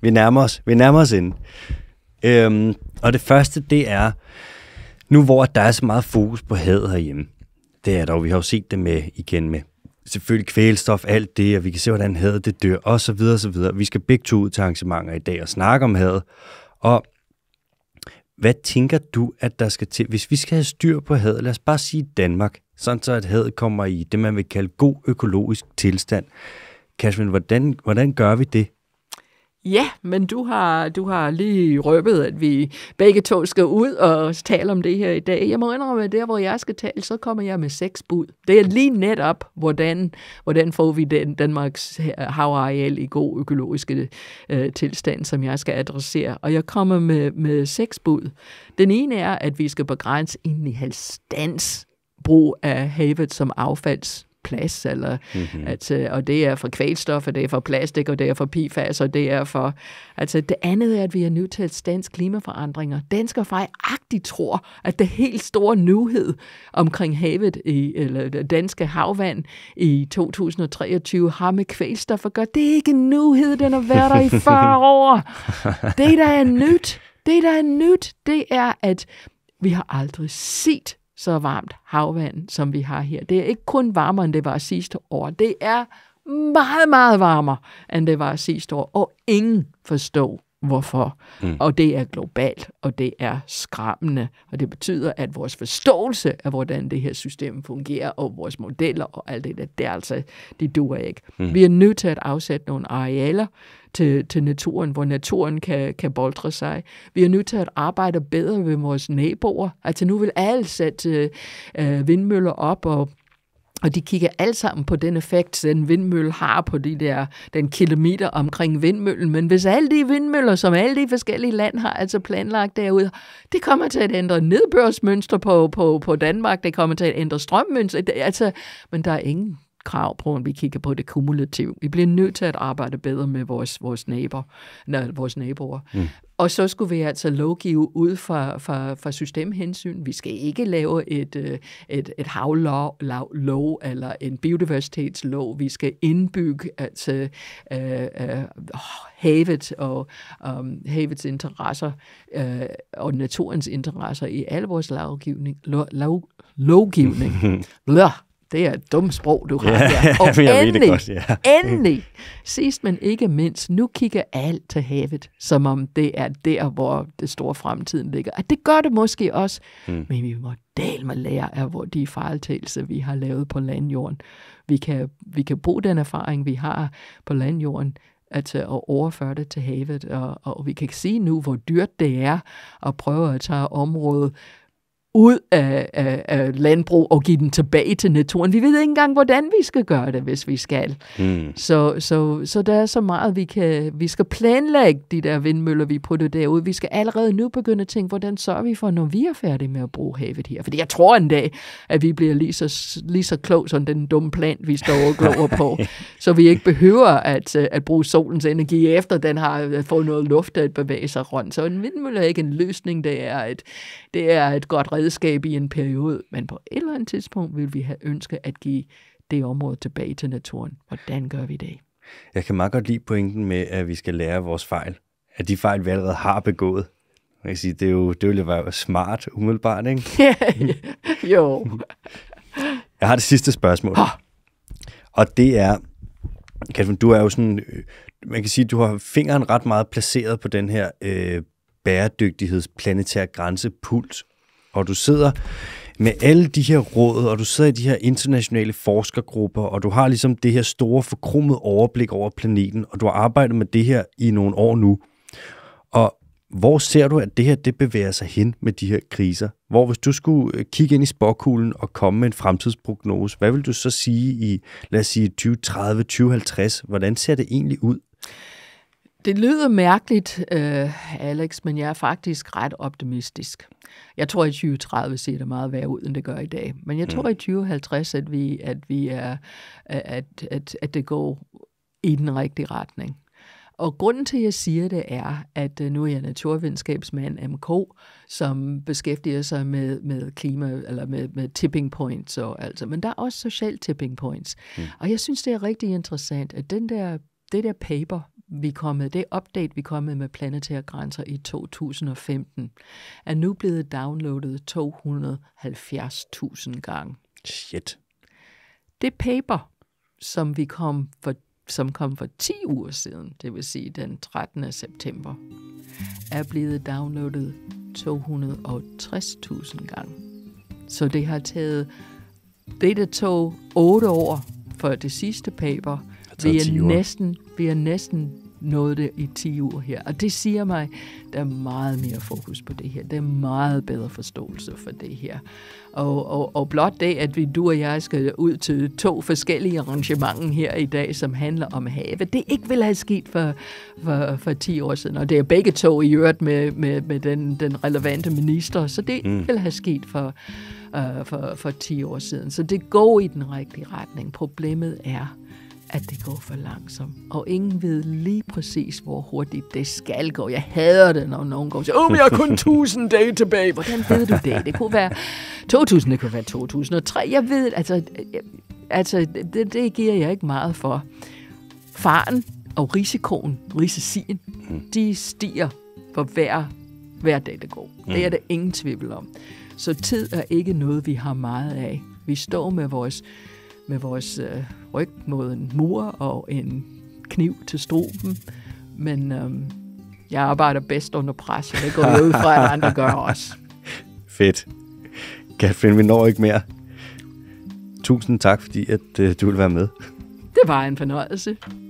Vi nærmer os, vi nærmer os ind. Øhm, og det første, det er, nu hvor der er så meget fokus på had herhjemme, det er der, vi har jo set det med igen med selvfølgelig kvælstof, alt det, og vi kan se, hvordan hadet det dør, og så videre, og så videre. Vi skal begge to ud til arrangementer i dag og snakke om hadet. Og hvad tænker du, at der skal til, hvis vi skal have styr på had, lad os bare sige Danmark, sådan så at hadet kommer i det, man vil kalde god økologisk tilstand. Kasmin, hvordan, hvordan gør vi det? Ja, men du har, du har lige røbet, at vi begge to skal ud og tale om det her i dag. Jeg må indrømme, at der, hvor jeg skal tale, så kommer jeg med seks bud. Det er lige netop, hvordan, hvordan får vi den Danmarks havareal i god økologiske øh, tilstand, som jeg skal adressere. Og jeg kommer med, med seks bud. Den ene er, at vi skal begrænse ind i halvstands brug af havet som affalds plads, eller, mm-hmm. at, øh, og det er for kvælstof, og det er for plastik, og det er for PFAS, og det er for... Altså det andet er, at vi er nødt til at stands klimaforandringer. Danskere fejagtigt tror, at det helt store nyhed omkring havet, i, eller danske havvand i 2023 har med kvælstof at gøre. Det er ikke en nyhed, den har været der i 40 år. Det, der er nyt, det, der er nyt, det er, at vi har aldrig set så varmt havvand, som vi har her. Det er ikke kun varmere, end det var sidste år. Det er meget, meget varmere, end det var sidste år. Og ingen forstår, hvorfor. Mm. Og det er globalt, og det er skræmmende. Og det betyder, at vores forståelse af, hvordan det her system fungerer, og vores modeller og alt det der, det er altså, det duer ikke. Mm. Vi er nødt til at afsætte nogle arealer til, til naturen, hvor naturen kan, kan boldre sig. Vi er nødt til at arbejde bedre med vores naboer. Altså nu vil alle sætte øh, vindmøller op og og de kigger alle sammen på den effekt, den vindmølle har på de der, den kilometer omkring vindmøllen. Men hvis alle de vindmøller, som alle de forskellige lande har altså planlagt derude, det kommer til at ændre nedbørsmønster på, på, på Danmark, det kommer til at ændre strømmønster. Altså, men der er ingen krav på, at vi kigger på det kumulative. Vi bliver nødt til at arbejde bedre med vores, vores, naboer, nej, vores naboer. Mm. Og så skulle vi altså lovgive ud fra, fra, fra systemhensyn. Vi skal ikke lave et, øh, et, et havlov lov, eller en biodiversitetslov. Vi skal indbygge altså, øh, øh, havet og øh, havets interesser øh, og naturens interesser i al vores lovgivning. Lo, lov, lovgivning. det er et dumt sprog, du har yeah. her. Og jeg endelig, det godt, ja. endelig, sidst men ikke mindst, nu kigger alt til havet, som om det er der, hvor det store fremtiden ligger. At det gør det måske også, mm. men vi må dele med lære af hvor de fejltagelser, vi har lavet på landjorden. Vi kan, vi kan bruge den erfaring, vi har på landjorden, at, at overføre det til havet, og, og vi kan sige nu, hvor dyrt det er at prøve at tage området ud af, af, af landbrug og give den tilbage til naturen. Vi ved ikke engang, hvordan vi skal gøre det, hvis vi skal. Mm. Så, så, så der er så meget, vi kan, vi skal planlægge de der vindmøller, vi putter derude. Vi skal allerede nu begynde at tænke, hvordan sørger vi for, når vi er færdige med at bruge havet her? Fordi jeg tror en dag, at vi bliver lige så, lige så klog som den dumme plant, vi står og glover på. så vi ikke behøver at, øh, at bruge solens energi, efter den har øh, fået noget luft at bevæge sig rundt. Så en vindmølle er ikke en løsning, det er et, det er et godt redskab i en periode, men på et eller andet tidspunkt vil vi have ønsket at give det område tilbage til naturen. Hvordan gør vi det? Jeg kan meget godt lide pointen med, at vi skal lære vores fejl. At de fejl, vi allerede har begået. Man kan sige, det, er jo, det ville være smart umiddelbart, ikke? jo. Jeg har det sidste spørgsmål. Oh. Og det er, Katrin, du er jo sådan, øh, man kan sige, du har fingeren ret meget placeret på den her øh, bæredygtigheds grænsepuls, og du sidder med alle de her råd, og du sidder i de her internationale forskergrupper, og du har ligesom det her store forkrummet overblik over planeten, og du har arbejdet med det her i nogle år nu. Og hvor ser du, at det her det bevæger sig hen med de her kriser? Hvor hvis du skulle øh, kigge ind i spåkuglen og komme med en fremtidsprognose, hvad vil du så sige i, lad os sige, 2030, 2050? Hvordan ser det egentlig ud? Det lyder mærkeligt, øh, Alex, men jeg er faktisk ret optimistisk. Jeg tror, i 2030 ser det meget værre ud, end det gør i dag. Men jeg mm. tror, mm. i 2050, at, vi, at, vi er, at, at, at det går i den rigtige retning. Og grunden til, at jeg siger det, er, at øh, nu er jeg naturvidenskabsmand, MK, som beskæftiger sig med, med klima, eller med, med tipping points, og altså. men der er også social tipping points. Mm. Og jeg synes, det er rigtig interessant, at den der, det der paper, vi kommet, det update, vi kommet med planetære grænser i 2015, er nu blevet downloadet 270.000 gange. Shit. Det paper, som vi kom for som kom for 10 uger siden, det vil sige den 13. september, er blevet downloadet 260.000 gange. Så det har taget det, der tog 8 år for det sidste paper, vi er næsten, vi er næsten nået det i 10 uger her. Og det siger mig, der er meget mere fokus på det her. Der er meget bedre forståelse for det her. Og, og, og blot det, at vi du og jeg skal ud til to forskellige arrangementer her i dag, som handler om have, det ikke ville have sket for, for, for 10 år siden. Og det er begge to i øvrigt med, med, med den, den relevante minister, så det mm. ville have sket for, uh, for, for 10 år siden. Så det går i den rigtige retning. Problemet er, at det går for langsomt. Og ingen ved lige præcis, hvor hurtigt det skal gå. Jeg hader det, når nogen går og siger, åh, jeg har kun 1000 dage tilbage. Hvordan ved du det? Det kunne være 2000, det kunne være 2003. Jeg ved, altså, jeg, altså det, det giver jeg ikke meget for. Faren og risikoen, risicien, mm. de stiger for hver, hver dag, det går. Mm. Det er mm. der ingen tvivl om. Så tid er ikke noget, vi har meget af. Vi står med vores, med vores øh, ryg mod en mur og en kniv til stroben. Men øhm, jeg arbejder bedst under pres, og det går ud fra, at andre gør også. Fedt. Katrin, vi når ikke mere. Tusind tak, fordi at, øh, du vil være med. Det var en fornøjelse.